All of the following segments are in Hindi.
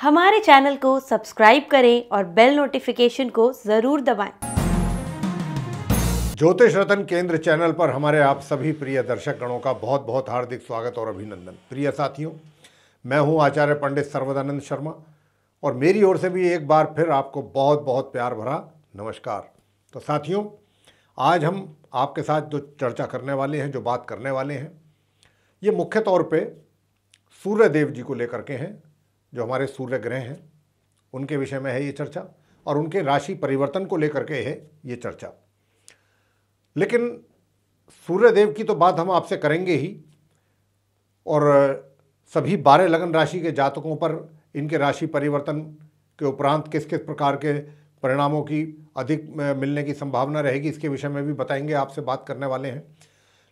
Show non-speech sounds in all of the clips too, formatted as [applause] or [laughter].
हमारे चैनल को सब्सक्राइब करें और बेल नोटिफिकेशन को जरूर दबाएं। ज्योतिष रतन केंद्र चैनल पर हमारे आप सभी प्रिय दर्शक गणों का बहुत बहुत हार्दिक स्वागत और अभिनंदन प्रिय साथियों मैं हूं आचार्य पंडित सर्वदानंद शर्मा और मेरी ओर से भी एक बार फिर आपको बहुत बहुत प्यार भरा नमस्कार तो साथियों आज हम आपके साथ जो चर्चा करने वाले हैं जो बात करने वाले हैं ये मुख्य तौर पर सूर्यदेव जी को लेकर के हैं जो हमारे सूर्य ग्रह हैं उनके विषय में है ये चर्चा और उनके राशि परिवर्तन को लेकर के है ये चर्चा लेकिन सूर्यदेव की तो बात हम आपसे करेंगे ही और सभी बारह लगन राशि के जातकों पर इनके राशि परिवर्तन के उपरांत किस किस प्रकार के परिणामों की अधिक मिलने की संभावना रहेगी इसके विषय में भी बताएंगे आपसे बात करने वाले हैं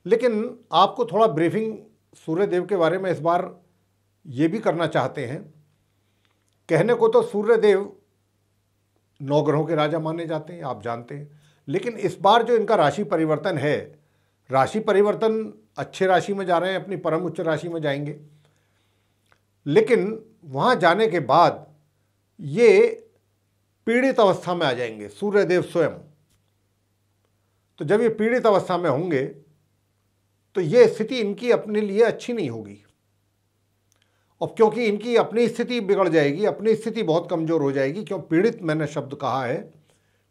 लेकिन आपको थोड़ा ब्रीफिंग सूर्यदेव के बारे में इस बार ये भी करना चाहते हैं कहने को तो सूर्यदेव नौ ग्रहों के राजा माने जाते हैं आप जानते हैं लेकिन इस बार जो इनका राशि परिवर्तन है राशि परिवर्तन अच्छे राशि में जा रहे हैं अपनी परम उच्च राशि में जाएंगे लेकिन वहाँ जाने के बाद ये पीड़ित अवस्था में आ जाएंगे सूर्यदेव स्वयं तो जब ये पीड़ित अवस्था में होंगे तो ये स्थिति इनकी अपने लिए अच्छी नहीं होगी अब क्योंकि इनकी अपनी स्थिति बिगड़ जाएगी अपनी स्थिति बहुत कमज़ोर हो जाएगी क्यों पीड़ित मैंने शब्द कहा है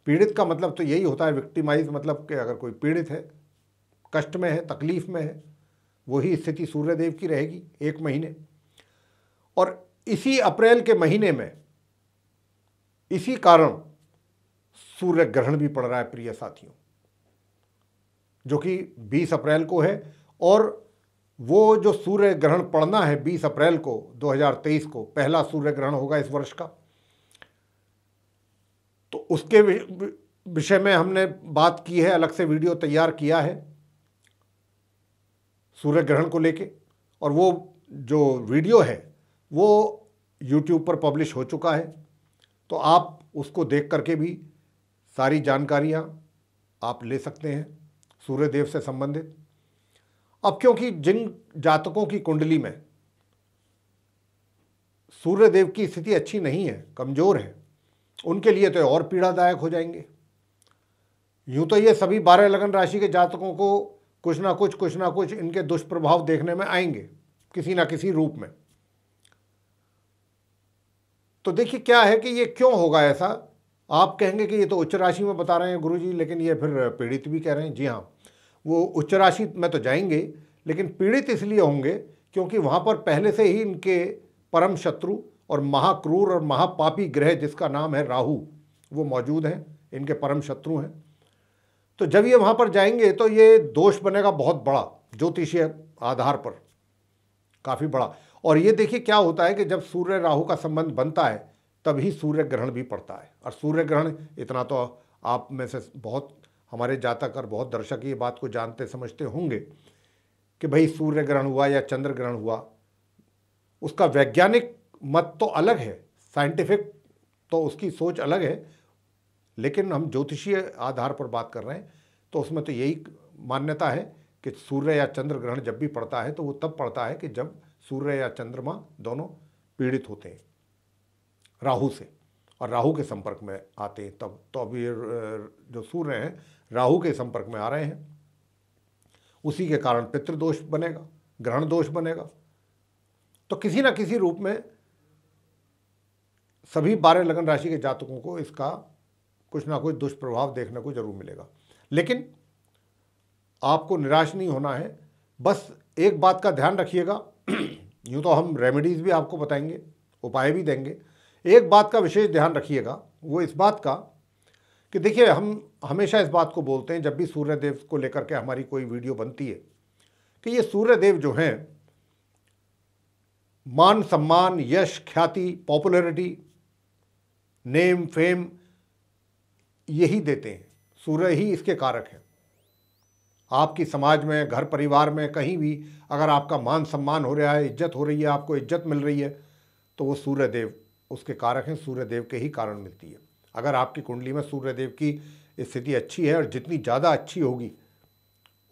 पीड़ित का मतलब तो यही होता है विक्टिमाइज मतलब कि अगर कोई पीड़ित है कष्ट में है तकलीफ़ में है वही स्थिति सूर्यदेव की रहेगी एक महीने और इसी अप्रैल के महीने में इसी कारण सूर्य ग्रहण भी पड़ रहा है प्रिय साथियों जो कि 20 अप्रैल को है और वो जो सूर्य ग्रहण पड़ना है 20 अप्रैल को 2023 को पहला सूर्य ग्रहण होगा इस वर्ष का तो उसके विषय में हमने बात की है अलग से वीडियो तैयार किया है सूर्य ग्रहण को लेके और वो जो वीडियो है वो यूट्यूब पर पब्लिश हो चुका है तो आप उसको देख करके भी सारी जानकारियाँ आप ले सकते हैं सूर्यदेव से संबंधित अब क्योंकि जिन जातकों की कुंडली में सूर्य देव की स्थिति अच्छी नहीं है कमज़ोर है उनके लिए तो और पीड़ादायक हो जाएंगे यूं तो ये सभी बारह लगन राशि के जातकों को कुछ ना कुछ कुछ ना कुछ इनके दुष्प्रभाव देखने में आएंगे किसी ना किसी रूप में तो देखिए क्या है कि ये क्यों होगा ऐसा आप कहेंगे कि ये तो उच्च राशि में बता रहे हैं गुरुजी लेकिन ये फिर पीड़ित भी कह रहे हैं जी हाँ वो उच्च राशि में तो जाएंगे लेकिन पीड़ित इसलिए होंगे क्योंकि वहाँ पर पहले से ही इनके परम शत्रु और महाक्रूर और महापापी ग्रह जिसका नाम है राहु वो मौजूद हैं इनके परम शत्रु हैं तो जब ये वहाँ पर जाएंगे तो ये दोष बनेगा बहुत बड़ा ज्योतिषीय आधार पर काफ़ी बड़ा और ये देखिए क्या होता है कि जब सूर्य राहु का संबंध बनता है तभी सूर्य ग्रहण भी पड़ता है और सूर्य ग्रहण इतना तो आप में से बहुत हमारे जातक और बहुत दर्शक ये बात को जानते समझते होंगे कि भाई सूर्य ग्रहण हुआ या चंद्र ग्रहण हुआ उसका वैज्ञानिक मत तो अलग है साइंटिफिक तो उसकी सोच अलग है लेकिन हम ज्योतिषीय आधार पर बात कर रहे हैं तो उसमें तो यही मान्यता है कि सूर्य या चंद्र ग्रहण जब भी पड़ता है तो वो तब पड़ता है कि जब सूर्य या चंद्रमा दोनों पीड़ित होते हैं राहु से और राहु के संपर्क में आते हैं तब तो अभी जो सूर्य हैं राहु के संपर्क में आ रहे हैं उसी के कारण पितृदोष बनेगा ग्रहण दोष बनेगा तो किसी ना किसी रूप में सभी बारह लगन राशि के जातकों को इसका कुछ ना कुछ दुष्प्रभाव देखने को जरूर मिलेगा लेकिन आपको निराश नहीं होना है बस एक बात का ध्यान रखिएगा [clears throat] यूँ तो हम रेमेडीज़ भी आपको बताएंगे उपाय भी देंगे एक बात का विशेष ध्यान रखिएगा वो इस बात का कि देखिए हम हमेशा इस बात को बोलते हैं जब भी सूर्य देव को लेकर के हमारी कोई वीडियो बनती है कि ये सूर्य देव जो हैं मान सम्मान यश ख्याति पॉपुलैरिटी नेम फेम यही देते हैं सूर्य ही इसके कारक हैं आपकी समाज में घर परिवार में कहीं भी अगर आपका मान सम्मान हो रहा है इज्जत हो रही है आपको इज्जत मिल रही है तो वो सूर्य देव उसके कारक हैं सूर्य देव के ही कारण मिलती है अगर आपकी कुंडली में सूर्यदेव की स्थिति अच्छी है और जितनी ज़्यादा अच्छी होगी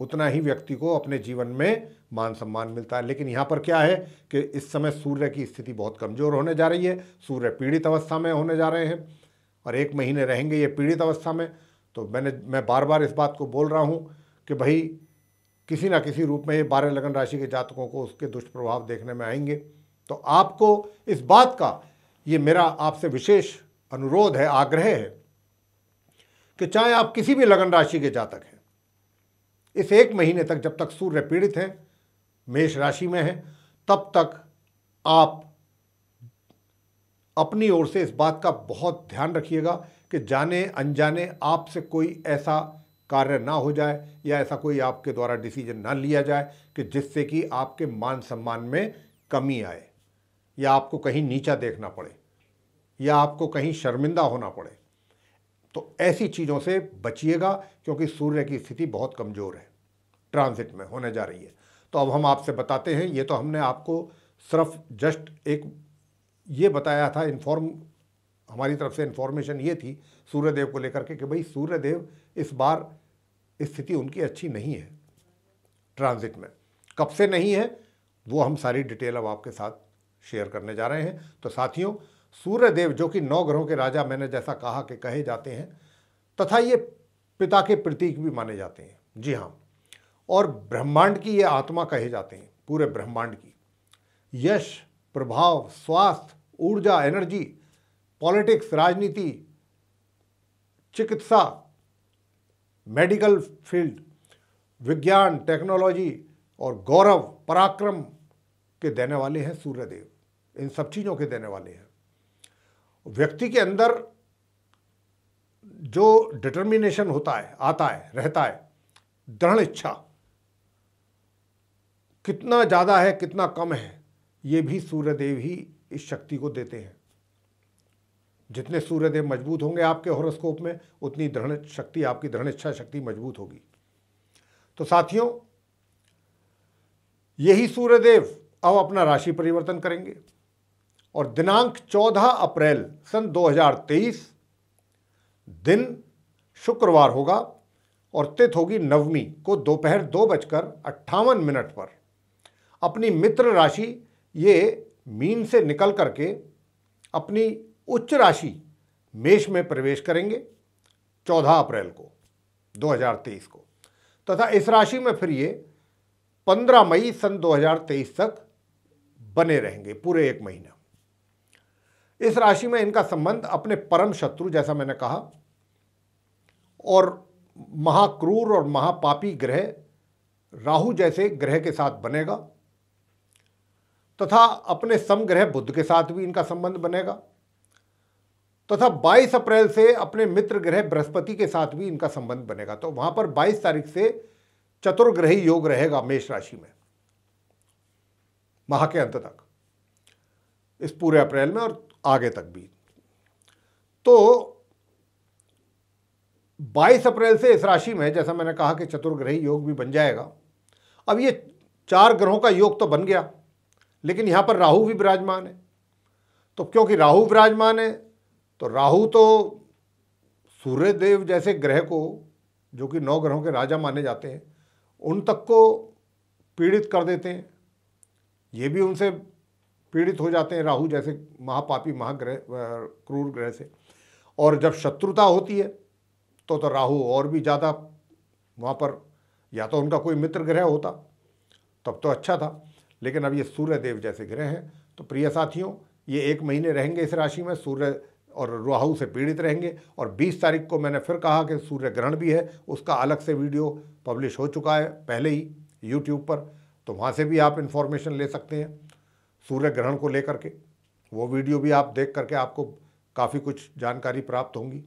उतना ही व्यक्ति को अपने जीवन में मान सम्मान मिलता है लेकिन यहाँ पर क्या है कि इस समय सूर्य की स्थिति बहुत कमज़ोर होने जा रही है सूर्य पीड़ित अवस्था में होने जा रहे हैं और एक महीने रहेंगे ये पीड़ित अवस्था में तो मैंने मैं बार बार इस बात को बोल रहा हूँ कि भाई किसी ना किसी रूप में ये बारह लगन राशि के जातकों को उसके दुष्प्रभाव देखने में आएंगे तो आपको इस बात का ये मेरा आपसे विशेष अनुरोध है आग्रह है कि चाहे आप किसी भी लगन राशि के जातक हैं इस एक महीने तक जब तक सूर्य पीड़ित हैं मेष राशि में हैं तब तक आप अपनी ओर से इस बात का बहुत ध्यान रखिएगा कि जाने अनजाने आपसे कोई ऐसा कार्य ना हो जाए या ऐसा कोई आपके द्वारा डिसीजन ना लिया जाए कि जिससे कि आपके मान सम्मान में कमी आए या आपको कहीं नीचा देखना पड़े या आपको कहीं शर्मिंदा होना पड़े तो ऐसी चीज़ों से बचिएगा क्योंकि सूर्य की स्थिति बहुत कमज़ोर है ट्रांजिट में होने जा रही है तो अब हम आपसे बताते हैं ये तो हमने आपको सिर्फ जस्ट एक ये बताया था इन्फॉर्म हमारी तरफ से इन्फॉर्मेशन ये थी सूर्यदेव को लेकर के कि भाई सूर्यदेव इस बार स्थिति उनकी अच्छी नहीं है ट्रांजिट में कब से नहीं है वो हम सारी डिटेल अब आपके साथ शेयर करने जा रहे हैं तो साथियों सूर्यदेव जो कि नौ ग्रहों के राजा मैंने जैसा कहा कि कहे जाते हैं तथा ये पिता के प्रतीक भी माने जाते हैं जी हाँ और ब्रह्मांड की ये आत्मा कहे जाते हैं पूरे ब्रह्मांड की यश प्रभाव स्वास्थ्य ऊर्जा एनर्जी पॉलिटिक्स राजनीति चिकित्सा मेडिकल फील्ड विज्ञान टेक्नोलॉजी और गौरव पराक्रम के देने वाले हैं सूर्यदेव इन सब चीज़ों के देने वाले हैं व्यक्ति के अंदर जो डिटर्मिनेशन होता है आता है रहता है दृढ़ इच्छा कितना ज़्यादा है कितना कम है ये भी सूर्यदेव ही इस शक्ति को देते हैं जितने सूर्यदेव मजबूत होंगे आपके हॉरोस्कोप में उतनी दृढ़ शक्ति आपकी दृढ़ इच्छा शक्ति मजबूत होगी तो साथियों यही सूर्यदेव अब अपना राशि परिवर्तन करेंगे और दिनांक 14 अप्रैल सन 2023 दिन शुक्रवार होगा और तिथ होगी नवमी को दोपहर दो बजकर अट्ठावन मिनट पर अपनी मित्र राशि ये मीन से निकल करके अपनी उच्च राशि मेष में प्रवेश करेंगे 14 अप्रैल को 2023 को तथा इस राशि में फिर ये 15 मई सन 2023 तक बने रहेंगे पूरे एक महीना इस राशि में इनका संबंध अपने परम शत्रु जैसा मैंने कहा और महाक्रूर और महापापी ग्रह राहु जैसे ग्रह के साथ बनेगा तथा अपने समग्रह बुद्ध के साथ भी इनका संबंध बनेगा तथा 22 अप्रैल से अपने मित्र ग्रह बृहस्पति के साथ भी इनका संबंध बनेगा तो वहां पर 22 तारीख से चतुर्ग्रही योग रहेगा मेष राशि में माह के अंत तक इस पूरे अप्रैल में और आगे तक भी तो 22 अप्रैल से इस राशि में जैसा मैंने कहा कि चतुर्ग्रही योग भी बन जाएगा अब ये चार ग्रहों का योग तो बन गया लेकिन यहाँ पर राहु भी विराजमान है तो क्योंकि राहु विराजमान है तो राहु तो सूर्य देव जैसे ग्रह को जो कि नौ ग्रहों के राजा माने जाते हैं उन तक को पीड़ित कर देते हैं ये भी उनसे पीड़ित हो जाते हैं राहु जैसे महापापी महाग्रह क्रूर ग्रह से और जब शत्रुता होती है तो तो राहु और भी ज़्यादा वहाँ पर या तो उनका कोई मित्र ग्रह होता तब तो अच्छा था लेकिन अब ये सूर्य देव जैसे ग्रह हैं तो प्रिय साथियों ये एक महीने रहेंगे इस राशि में सूर्य और राहु से पीड़ित रहेंगे और 20 तारीख को मैंने फिर कहा कि सूर्य ग्रहण भी है उसका अलग से वीडियो पब्लिश हो चुका है पहले ही यूट्यूब पर तो वहाँ से भी आप इन्फॉर्मेशन ले सकते हैं सूर्य ग्रहण को लेकर के वो वीडियो भी आप देख करके आपको काफ़ी कुछ जानकारी प्राप्त होंगी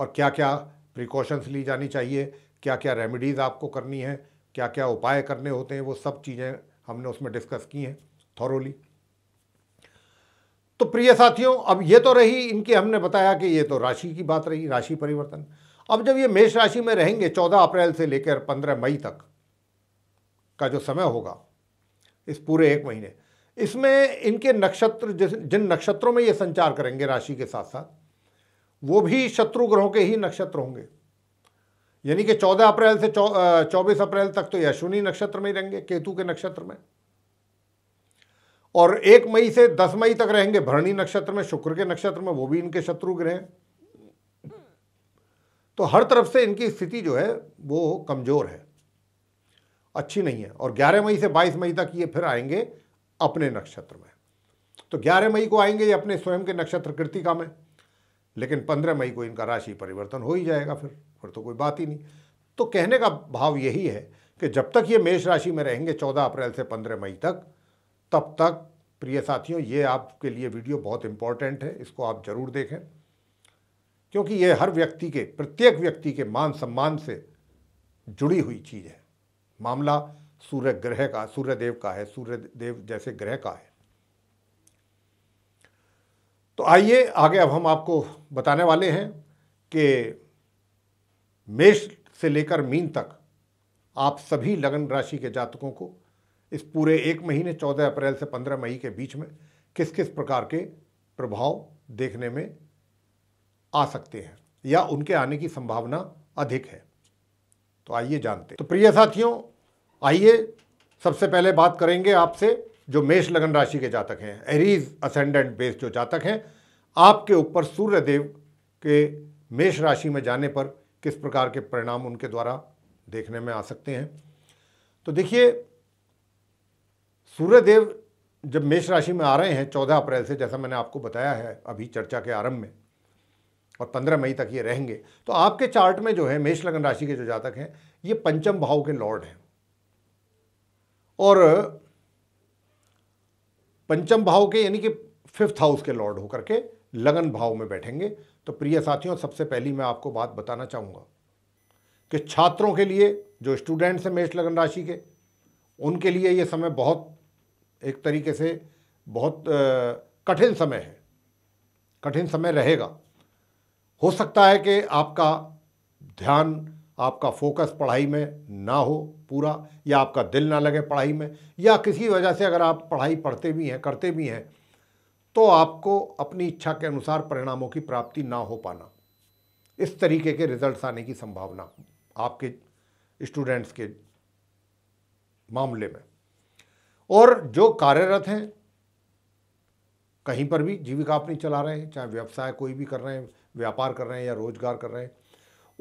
और क्या क्या प्रिकॉशंस ली जानी चाहिए क्या क्या रेमेडीज़ आपको करनी है क्या क्या उपाय करने होते हैं वो सब चीज़ें हमने उसमें डिस्कस की हैं थॉरोली तो प्रिय साथियों अब ये तो रही इनकी हमने बताया कि ये तो राशि की बात रही राशि परिवर्तन अब जब ये मेष राशि में रहेंगे 14 अप्रैल से लेकर 15 मई तक का जो समय होगा इस पूरे एक महीने इसमें इनके नक्षत्र जिन नक्षत्रों में ये संचार करेंगे राशि के साथ साथ वो भी शत्रु ग्रहों के ही नक्षत्र होंगे यानी कि 14 अप्रैल से चौबीस अप्रैल तक तो ये अश्विनी नक्षत्र में ही रहेंगे केतु के नक्षत्र में और एक मई से दस मई तक रहेंगे भरणी नक्षत्र में शुक्र के नक्षत्र में वो भी इनके शत्रु ग्रह हैं तो हर तरफ से इनकी स्थिति जो है वो कमज़ोर है अच्छी नहीं है और 11 मई से 22 मई तक ये फिर आएंगे अपने नक्षत्र में तो 11 मई को आएंगे ये अपने स्वयं के नक्षत्र कृतिका में लेकिन 15 मई को इनका राशि परिवर्तन हो ही जाएगा फिर फिर तो कोई बात ही नहीं तो कहने का भाव यही है कि जब तक ये मेष राशि में रहेंगे 14 अप्रैल से 15 मई तक तब तक प्रिय साथियों ये आपके लिए वीडियो बहुत इंपॉर्टेंट है इसको आप जरूर देखें क्योंकि ये हर व्यक्ति के प्रत्येक व्यक्ति के मान सम्मान से जुड़ी हुई चीज़ है मामला सूर्य ग्रह का सूर्य देव का है सूर्य देव जैसे ग्रह का है तो आइए आगे अब हम आपको बताने वाले हैं कि मेष से लेकर मीन तक आप सभी लगन राशि के जातकों को इस पूरे एक महीने 14 अप्रैल से 15 मई के बीच में किस किस प्रकार के प्रभाव देखने में आ सकते हैं या उनके आने की संभावना अधिक है तो आइए जानते तो प्रिय साथियों आइए सबसे पहले बात करेंगे आपसे जो मेष लगन राशि के जातक हैं एरीज असेंडेंट बेस जो जातक हैं आपके ऊपर सूर्यदेव के मेष राशि में जाने पर किस प्रकार के परिणाम उनके द्वारा देखने में आ सकते हैं तो देखिए सूर्यदेव जब मेष राशि में आ रहे हैं चौदह अप्रैल से जैसा मैंने आपको बताया है अभी चर्चा के आरंभ में और पंद्रह मई तक ये रहेंगे तो आपके चार्ट में जो है मेष लगन राशि के जो जातक हैं ये पंचम भाव के लॉर्ड हैं और पंचम भाव के यानी कि फिफ्थ हाउस के लॉर्ड होकर के लगन भाव में बैठेंगे तो प्रिय साथियों सबसे पहली मैं आपको बात बताना चाहूँगा कि छात्रों के लिए जो स्टूडेंट्स हैं मेष लगन राशि के उनके लिए ये समय बहुत एक तरीके से बहुत कठिन समय है कठिन समय रहेगा हो सकता है कि आपका ध्यान आपका फोकस पढ़ाई में ना हो पूरा या आपका दिल ना लगे पढ़ाई में या किसी वजह से अगर आप पढ़ाई पढ़ते भी हैं करते भी हैं तो आपको अपनी इच्छा के अनुसार परिणामों की प्राप्ति ना हो पाना इस तरीके के रिजल्ट्स आने की संभावना आपके स्टूडेंट्स के मामले में और जो कार्यरत हैं कहीं पर भी जीविका अपनी चला रहे हैं चाहे व्यवसाय कोई भी कर रहे हैं व्यापार कर रहे हैं या रोजगार कर रहे हैं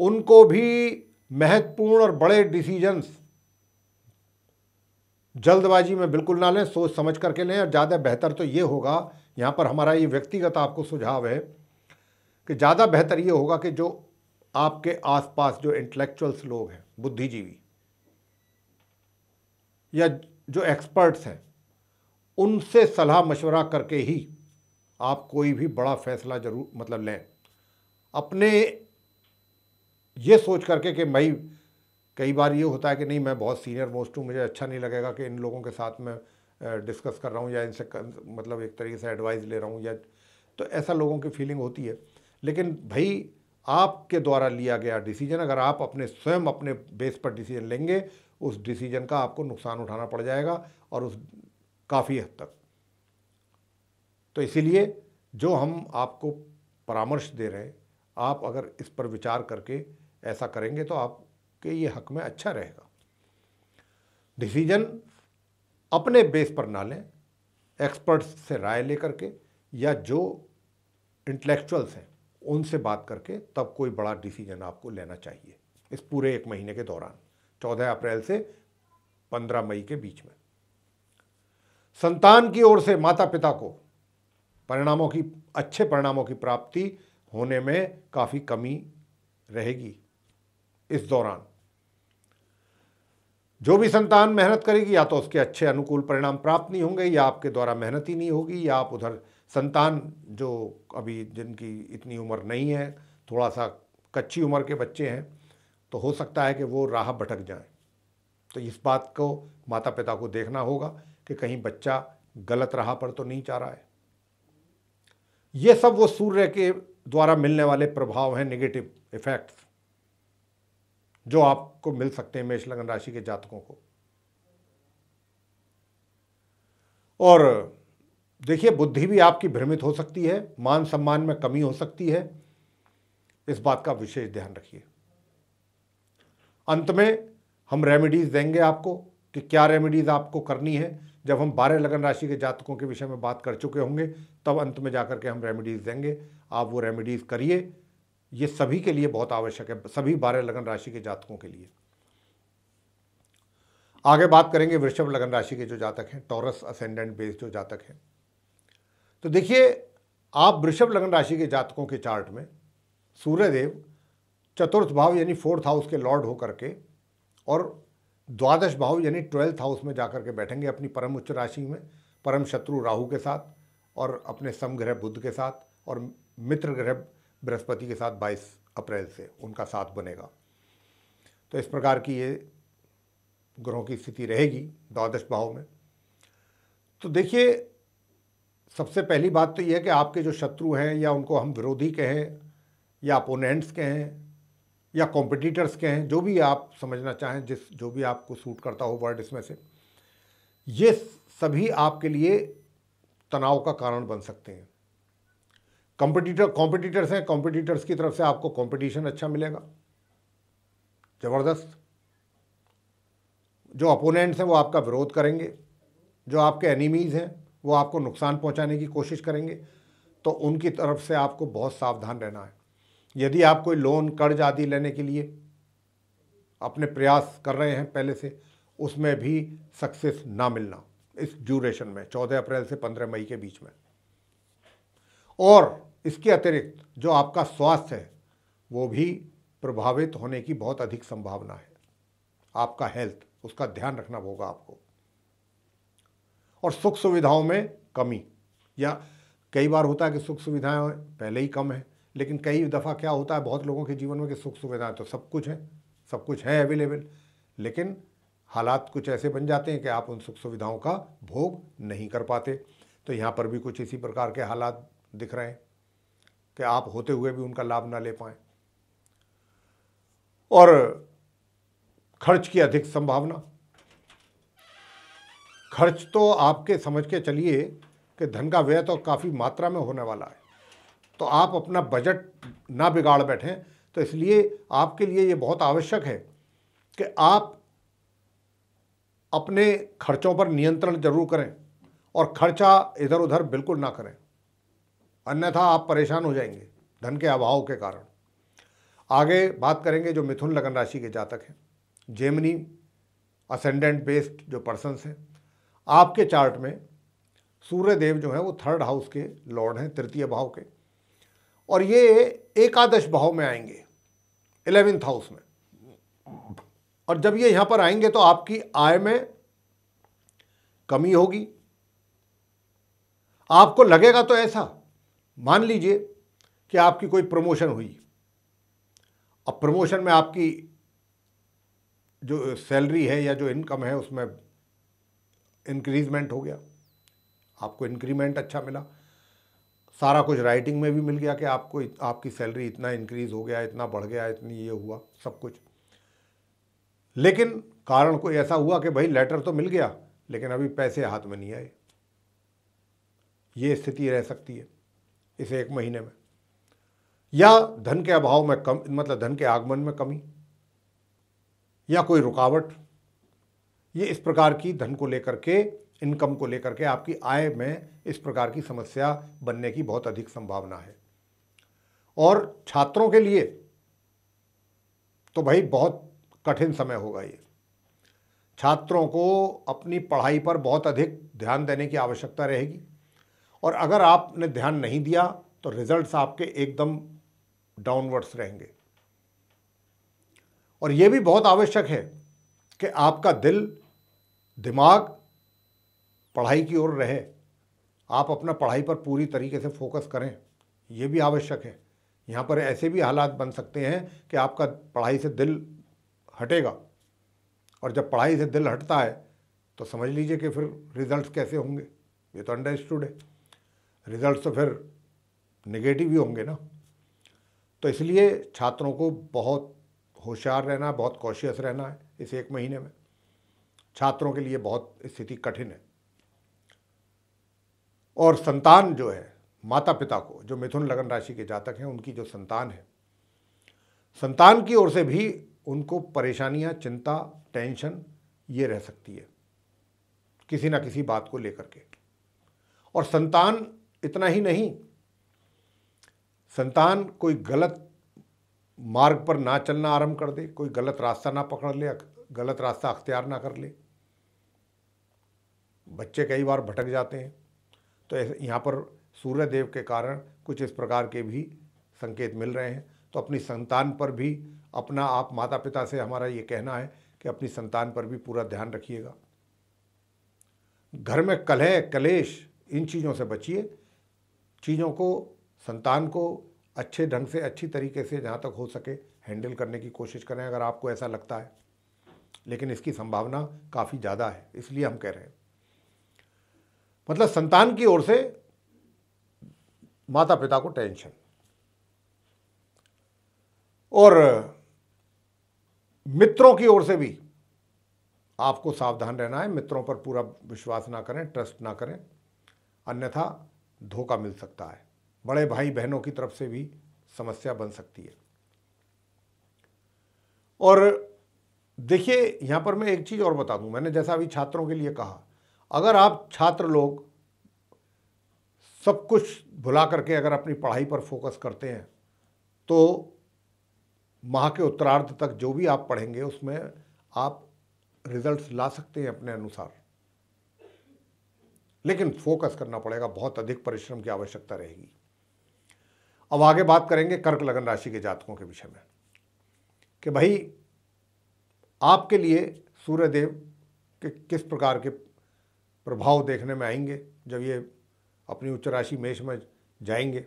उनको भी महत्वपूर्ण और बड़े डिसीजंस जल्दबाजी में बिल्कुल ना लें सोच समझ करके लें और ज़्यादा बेहतर तो ये होगा यहाँ पर हमारा ये व्यक्तिगत आपको सुझाव है कि ज़्यादा बेहतर ये होगा कि जो आपके आसपास जो इंटेलेक्चुअल्स लोग हैं बुद्धिजीवी या जो एक्सपर्ट्स हैं उनसे सलाह मशवरा करके ही आप कोई भी बड़ा फैसला जरूर मतलब लें अपने ये सोच करके कि भाई कई बार ये होता है कि नहीं मैं बहुत सीनियर मोस्ट हूँ मुझे अच्छा नहीं लगेगा कि इन लोगों के साथ मैं डिस्कस कर रहा हूँ या इनसे मतलब एक तरीके से एडवाइस ले रहा हूँ या तो ऐसा लोगों की फीलिंग होती है लेकिन भाई आपके द्वारा लिया गया डिसीजन अगर आप अपने स्वयं अपने बेस पर डिसीजन लेंगे उस डिसीजन का आपको नुकसान उठाना पड़ जाएगा और उस काफ़ी हद तक तो इसीलिए जो हम आपको परामर्श दे रहे हैं आप अगर इस पर विचार करके ऐसा करेंगे तो आपके ये हक में अच्छा रहेगा डिसीजन अपने बेस पर ना लें एक्सपर्ट्स से राय लेकर के या जो इंटेलेक्चुअल्स हैं उनसे बात करके तब कोई बड़ा डिसीजन आपको लेना चाहिए इस पूरे एक महीने के दौरान चौदह अप्रैल से पंद्रह मई के बीच में संतान की ओर से माता पिता को परिणामों की अच्छे परिणामों की प्राप्ति होने में काफ़ी कमी रहेगी इस दौरान जो भी संतान मेहनत करेगी या तो उसके अच्छे अनुकूल परिणाम प्राप्त नहीं होंगे या आपके द्वारा मेहनत ही नहीं होगी या आप उधर संतान जो अभी जिनकी इतनी उम्र नहीं है थोड़ा सा कच्ची उम्र के बच्चे हैं तो हो सकता है कि वो राह भटक जाएं तो इस बात को माता पिता को देखना होगा कि कहीं बच्चा गलत राह पर तो नहीं जा रहा है ये सब वो सूर्य के द्वारा मिलने वाले प्रभाव हैं निगेटिव इफेक्ट्स जो आपको मिल सकते हैं मेष लग्न राशि के जातकों को और देखिए बुद्धि भी आपकी भ्रमित हो सकती है मान सम्मान में कमी हो सकती है इस बात का विशेष ध्यान रखिए अंत में हम रेमेडीज़ देंगे आपको कि क्या रेमेडीज़ आपको करनी है जब हम बारह लगन राशि के जातकों के विषय में बात कर चुके होंगे तब अंत में जाकर के हम रेमेडीज़ देंगे आप वो रेमेडीज़ करिए ये सभी के लिए बहुत आवश्यक है सभी बारह लगन राशि के जातकों के लिए आगे बात करेंगे वृषभ लगन राशि के जो जातक हैं टॉरस असेंडेंट बेस जो जातक हैं तो देखिए आप वृषभ लगन राशि के जातकों के चार्ट में सूर्यदेव चतुर्थ भाव यानी फोर्थ हाउस के लॉर्ड होकर के और द्वादश भाव यानी ट्वेल्थ हाउस में जाकर के बैठेंगे अपनी परम उच्च राशि में परम शत्रु राहु के साथ और अपने समग्रह बुद्ध के साथ और मित्र ग्रह बृहस्पति के साथ 22 अप्रैल से उनका साथ बनेगा तो इस प्रकार की ये ग्रहों की स्थिति रहेगी द्वादश भाव में तो देखिए सबसे पहली बात तो यह है कि आपके जो शत्रु हैं या उनको हम विरोधी कहें या अपोनेंट्स कहें या कॉम्पिटिटर्स के हैं जो भी आप समझना चाहें जिस जो भी आपको सूट करता हो वर्ड इसमें से ये सभी आपके लिए तनाव का कारण बन सकते हैं कंपटीटर कॉम्पिटिटर्स हैं कॉम्पिटिटर्स की तरफ से आपको कंपटीशन अच्छा मिलेगा ज़बरदस्त जो अपोनेंट्स हैं वो आपका विरोध करेंगे जो आपके एनिमीज़ हैं वो आपको नुकसान पहुंचाने की कोशिश करेंगे तो उनकी तरफ से आपको बहुत सावधान रहना है यदि आप कोई लोन कर्ज आदि लेने के लिए अपने प्रयास कर रहे हैं पहले से उसमें भी सक्सेस ना मिलना इस ड्यूरेशन में चौदह अप्रैल से पंद्रह मई के बीच में और इसके अतिरिक्त जो आपका स्वास्थ्य है वो भी प्रभावित होने की बहुत अधिक संभावना है आपका हेल्थ उसका ध्यान रखना होगा आपको और सुख सुविधाओं में कमी या कई बार होता है कि सुख सुविधाएं पहले ही कम है लेकिन कई दफ़ा क्या होता है बहुत लोगों के जीवन में कि सुख सुविधाएं तो सब कुछ हैं सब कुछ है अवेलेबल लेकिन हालात कुछ ऐसे बन जाते हैं कि आप उन सुख सुविधाओं का भोग नहीं कर पाते तो यहाँ पर भी कुछ इसी प्रकार के हालात दिख रहे हैं कि आप होते हुए भी उनका लाभ ना ले पाए और खर्च की अधिक संभावना खर्च तो आपके समझ के चलिए कि धन का व्यय तो काफ़ी मात्रा में होने वाला है तो आप अपना बजट ना बिगाड़ बैठें तो इसलिए आपके लिए ये बहुत आवश्यक है कि आप अपने खर्चों पर नियंत्रण जरूर करें और खर्चा इधर उधर बिल्कुल ना करें अन्यथा आप परेशान हो जाएंगे धन के अभाव के कारण आगे बात करेंगे जो मिथुन लगन राशि के जातक हैं जेमनी असेंडेंट बेस्ड जो पर्सनस हैं आपके चार्ट में सूर्य देव जो है वो थर्ड हाउस के लॉर्ड हैं तृतीय भाव के और ये एकादश भाव में आएंगे इलेवेंथ हाउस में और जब ये यहाँ पर आएंगे तो आपकी आय में कमी होगी आपको लगेगा तो ऐसा मान लीजिए कि आपकी कोई प्रमोशन हुई अब प्रमोशन में आपकी जो सैलरी है या जो इनकम है उसमें इंक्रीजमेंट हो गया आपको इंक्रीमेंट अच्छा मिला सारा कुछ राइटिंग में भी मिल गया कि आपको आपकी सैलरी इतना इंक्रीज हो गया इतना बढ़ गया इतनी ये हुआ सब कुछ लेकिन कारण कोई ऐसा हुआ कि भाई लेटर तो मिल गया लेकिन अभी पैसे हाथ में नहीं आए ये स्थिति रह सकती है इस एक महीने में या धन के अभाव में कम मतलब धन के आगमन में कमी या कोई रुकावट ये इस प्रकार की धन को लेकर के इनकम को लेकर के आपकी आय में इस प्रकार की समस्या बनने की बहुत अधिक संभावना है और छात्रों के लिए तो भाई बहुत कठिन समय होगा ये छात्रों को अपनी पढ़ाई पर बहुत अधिक ध्यान देने की आवश्यकता रहेगी और अगर आपने ध्यान नहीं दिया तो रिजल्ट्स आपके एकदम डाउनवर्ड्स रहेंगे और ये भी बहुत आवश्यक है कि आपका दिल दिमाग पढ़ाई की ओर रहे आप अपना पढ़ाई पर पूरी तरीके से फोकस करें ये भी आवश्यक है यहाँ पर ऐसे भी हालात बन सकते हैं कि आपका पढ़ाई से दिल हटेगा और जब पढ़ाई से दिल हटता है तो समझ लीजिए कि फिर रिजल्ट्स कैसे होंगे ये तो अंडरस्टूड है रिजल्ट तो फिर निगेटिव ही होंगे ना तो इसलिए छात्रों को बहुत होशियार रहना बहुत कॉशियस रहना है इस एक महीने में छात्रों के लिए बहुत स्थिति कठिन है और संतान जो है माता पिता को जो मिथुन लगन राशि के जातक हैं उनकी जो संतान है संतान की ओर से भी उनको परेशानियां चिंता टेंशन ये रह सकती है किसी ना किसी बात को लेकर के और संतान इतना ही नहीं संतान कोई गलत मार्ग पर ना चलना आरंभ कर दे कोई गलत रास्ता ना पकड़ ले गलत रास्ता अख्तियार ना कर ले बच्चे कई बार भटक जाते हैं तो यहाँ पर सूर्य देव के कारण कुछ इस प्रकार के भी संकेत मिल रहे हैं तो अपनी संतान पर भी अपना आप माता पिता से हमारा ये कहना है कि अपनी संतान पर भी पूरा ध्यान रखिएगा घर में कलह कलेश इन चीज़ों से बचिए चीज़ों को संतान को अच्छे ढंग से अच्छी तरीके से जहाँ तक हो सके हैंडल करने की कोशिश करें अगर आपको ऐसा लगता है लेकिन इसकी संभावना काफ़ी ज़्यादा है इसलिए हम कह रहे हैं मतलब संतान की ओर से माता पिता को टेंशन और मित्रों की ओर से भी आपको सावधान रहना है मित्रों पर पूरा विश्वास ना करें ट्रस्ट ना करें अन्यथा धोखा मिल सकता है बड़े भाई बहनों की तरफ से भी समस्या बन सकती है और देखिए यहाँ पर मैं एक चीज़ और बता दूँ मैंने जैसा अभी छात्रों के लिए कहा अगर आप छात्र लोग सब कुछ भुला करके अगर अपनी पढ़ाई पर फोकस करते हैं तो माह के उत्तरार्ध तक जो भी आप पढ़ेंगे उसमें आप रिजल्ट्स ला सकते हैं अपने अनुसार लेकिन फोकस करना पड़ेगा बहुत अधिक परिश्रम की आवश्यकता रहेगी अब आगे बात करेंगे कर्क लगन राशि के जातकों के विषय में कि भाई आपके लिए सूर्यदेव के किस प्रकार के प्रभाव देखने में आएंगे जब ये अपनी उच्च राशि मेष में जाएंगे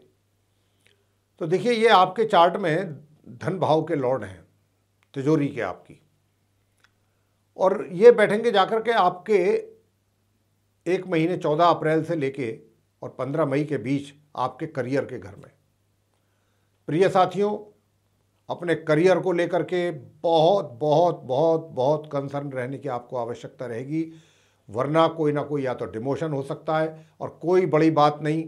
तो देखिए ये आपके चार्ट में धन भाव के लॉर्ड हैं तिजोरी के आपकी और ये बैठेंगे जाकर के आपके एक महीने चौदह अप्रैल से लेके और पंद्रह मई के बीच आपके करियर के घर में प्रिय साथियों अपने करियर को लेकर के बहुत बहुत बहुत बहुत कंसर्न रहने की आपको आवश्यकता रहेगी वरना कोई ना कोई या तो डिमोशन हो सकता है और कोई बड़ी बात नहीं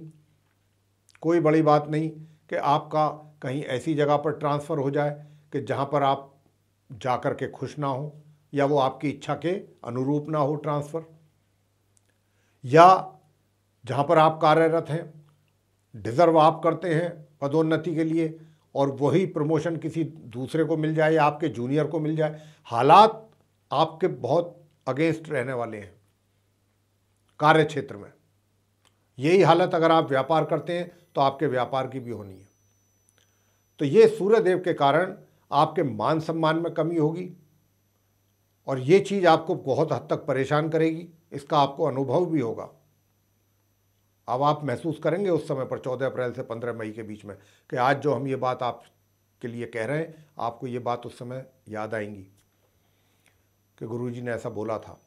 कोई बड़ी बात नहीं कि आपका कहीं ऐसी जगह पर ट्रांसफ़र हो जाए कि जहाँ पर आप जा कर के खुश ना हो या वो आपकी इच्छा के अनुरूप ना हो ट्रांसफ़र या जहाँ पर आप कार्यरत हैं डिज़र्व आप करते हैं पदोन्नति के लिए और वही प्रमोशन किसी दूसरे को मिल जाए या आपके जूनियर को मिल जाए हालात आपके बहुत अगेंस्ट रहने वाले हैं कार्य क्षेत्र में यही हालत अगर आप व्यापार करते हैं तो आपके व्यापार की भी होनी है तो ये सूर्यदेव के कारण आपके मान सम्मान में कमी होगी और ये चीज़ आपको बहुत हद तक परेशान करेगी इसका आपको अनुभव भी होगा अब आप महसूस करेंगे उस समय पर चौदह अप्रैल से पंद्रह मई के बीच में कि आज जो हम ये बात आपके लिए कह रहे हैं आपको ये बात उस समय याद आएंगी कि गुरुजी ने ऐसा बोला था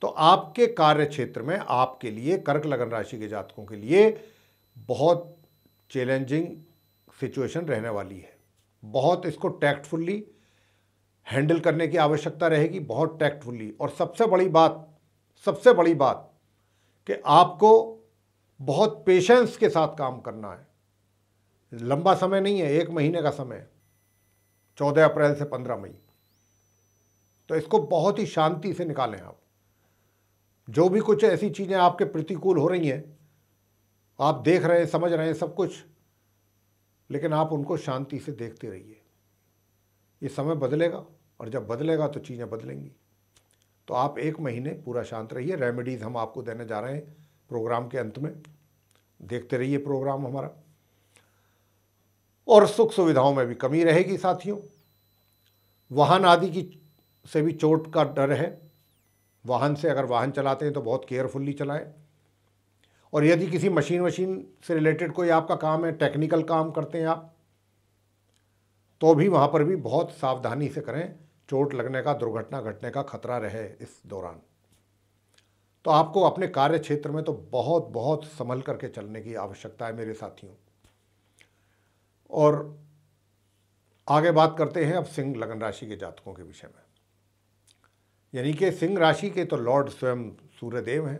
तो आपके कार्य क्षेत्र में आपके लिए कर्क लगन राशि के जातकों के लिए बहुत चैलेंजिंग सिचुएशन रहने वाली है बहुत इसको टैक्टफुल्ली हैंडल करने की आवश्यकता रहेगी बहुत टैक्टफुल्ली और सबसे बड़ी बात सबसे बड़ी बात कि आपको बहुत पेशेंस के साथ काम करना है लंबा समय नहीं है एक महीने का समय चौदह अप्रैल से पंद्रह मई तो इसको बहुत ही शांति से निकालें आप जो भी कुछ ऐसी चीज़ें आपके प्रतिकूल हो रही हैं आप देख रहे हैं समझ रहे हैं सब कुछ लेकिन आप उनको शांति से देखते रहिए ये समय बदलेगा और जब बदलेगा तो चीज़ें बदलेंगी तो आप एक महीने पूरा शांत रहिए रेमेडीज़ हम आपको देने जा रहे हैं प्रोग्राम के अंत में देखते रहिए प्रोग्राम हमारा और सुख सुविधाओं में भी कमी रहेगी साथियों वाहन आदि की से भी चोट का डर है वाहन से अगर वाहन चलाते हैं तो बहुत केयरफुल्ली चलाएं और यदि किसी मशीन वशीन से रिलेटेड कोई आपका काम है टेक्निकल काम करते हैं आप तो भी वहाँ पर भी बहुत सावधानी से करें चोट लगने का दुर्घटना घटने का खतरा रहे इस दौरान तो आपको अपने कार्य क्षेत्र में तो बहुत बहुत संभल करके चलने की आवश्यकता है मेरे साथियों और आगे बात करते हैं अब सिंह लगन राशि के जातकों के विषय में यानी कि सिंह राशि के तो लॉर्ड स्वयं सूर्यदेव हैं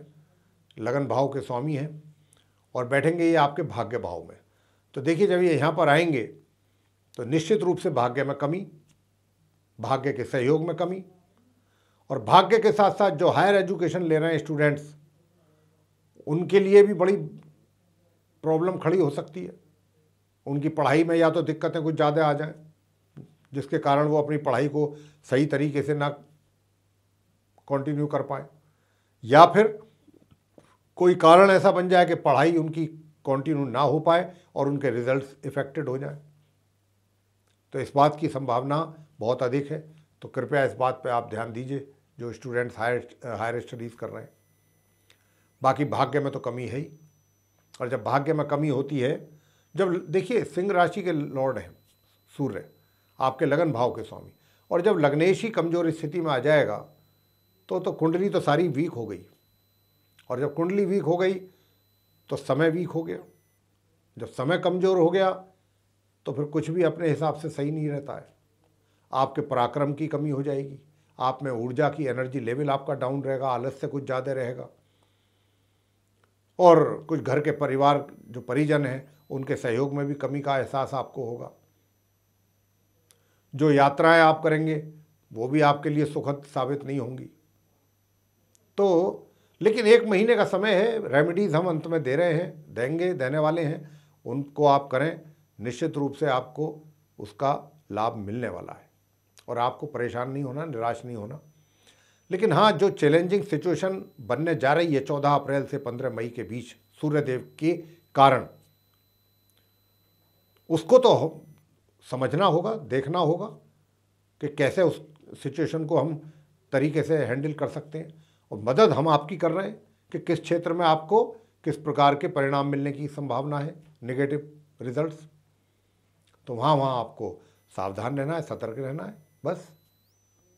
लगन भाव के स्वामी हैं और बैठेंगे ये आपके भाग्य भाव में तो देखिए जब ये यहाँ पर आएंगे तो निश्चित रूप से भाग्य में कमी भाग्य के सहयोग में कमी और भाग्य के साथ साथ जो हायर एजुकेशन ले रहे हैं स्टूडेंट्स उनके लिए भी बड़ी प्रॉब्लम खड़ी हो सकती है उनकी पढ़ाई में या तो दिक्कतें कुछ ज़्यादा आ जाएं जिसके कारण वो अपनी पढ़ाई को सही तरीके से ना कंटिन्यू कर पाए या फिर कोई कारण ऐसा बन जाए कि पढ़ाई उनकी कंटिन्यू ना हो पाए और उनके रिजल्ट्स इफ़ेक्टेड हो जाए तो इस बात की संभावना बहुत अधिक है तो कृपया इस बात पर आप ध्यान दीजिए जो स्टूडेंट्स हायर हायर स्टडीज़ कर रहे हैं बाकी भाग्य में तो कमी है ही और जब भाग्य में कमी होती है जब देखिए सिंह राशि के लॉर्ड हैं सूर्य आपके लगन भाव के स्वामी और जब लग्नेश ही कमज़ोर स्थिति में आ जाएगा तो तो कुंडली तो सारी वीक हो गई और जब कुंडली वीक हो गई तो समय वीक हो गया जब समय कमज़ोर हो गया तो फिर कुछ भी अपने हिसाब से सही नहीं रहता है आपके पराक्रम की कमी हो जाएगी आप में ऊर्जा की एनर्जी लेवल आपका डाउन रहेगा आलस से कुछ ज़्यादा रहेगा और कुछ घर के परिवार जो परिजन हैं उनके सहयोग में भी कमी का एहसास आपको होगा जो यात्राएं आप करेंगे वो भी आपके लिए सुखद साबित नहीं होंगी तो लेकिन एक महीने का समय है रेमेडीज़ हम अंत में दे रहे हैं देंगे देने वाले हैं उनको आप करें निश्चित रूप से आपको उसका लाभ मिलने वाला है और आपको परेशान नहीं होना निराश नहीं होना लेकिन हाँ जो चैलेंजिंग सिचुएशन बनने जा रही है चौदह अप्रैल से पंद्रह मई के बीच सूर्यदेव के कारण उसको तो समझना होगा देखना होगा कि कैसे उस सिचुएशन को हम तरीके से हैंडल कर सकते हैं और मदद हम आपकी कर रहे हैं कि किस क्षेत्र में आपको किस प्रकार के परिणाम मिलने की संभावना है निगेटिव रिजल्ट्स तो वहाँ वहाँ आपको सावधान रहना है सतर्क रहना है बस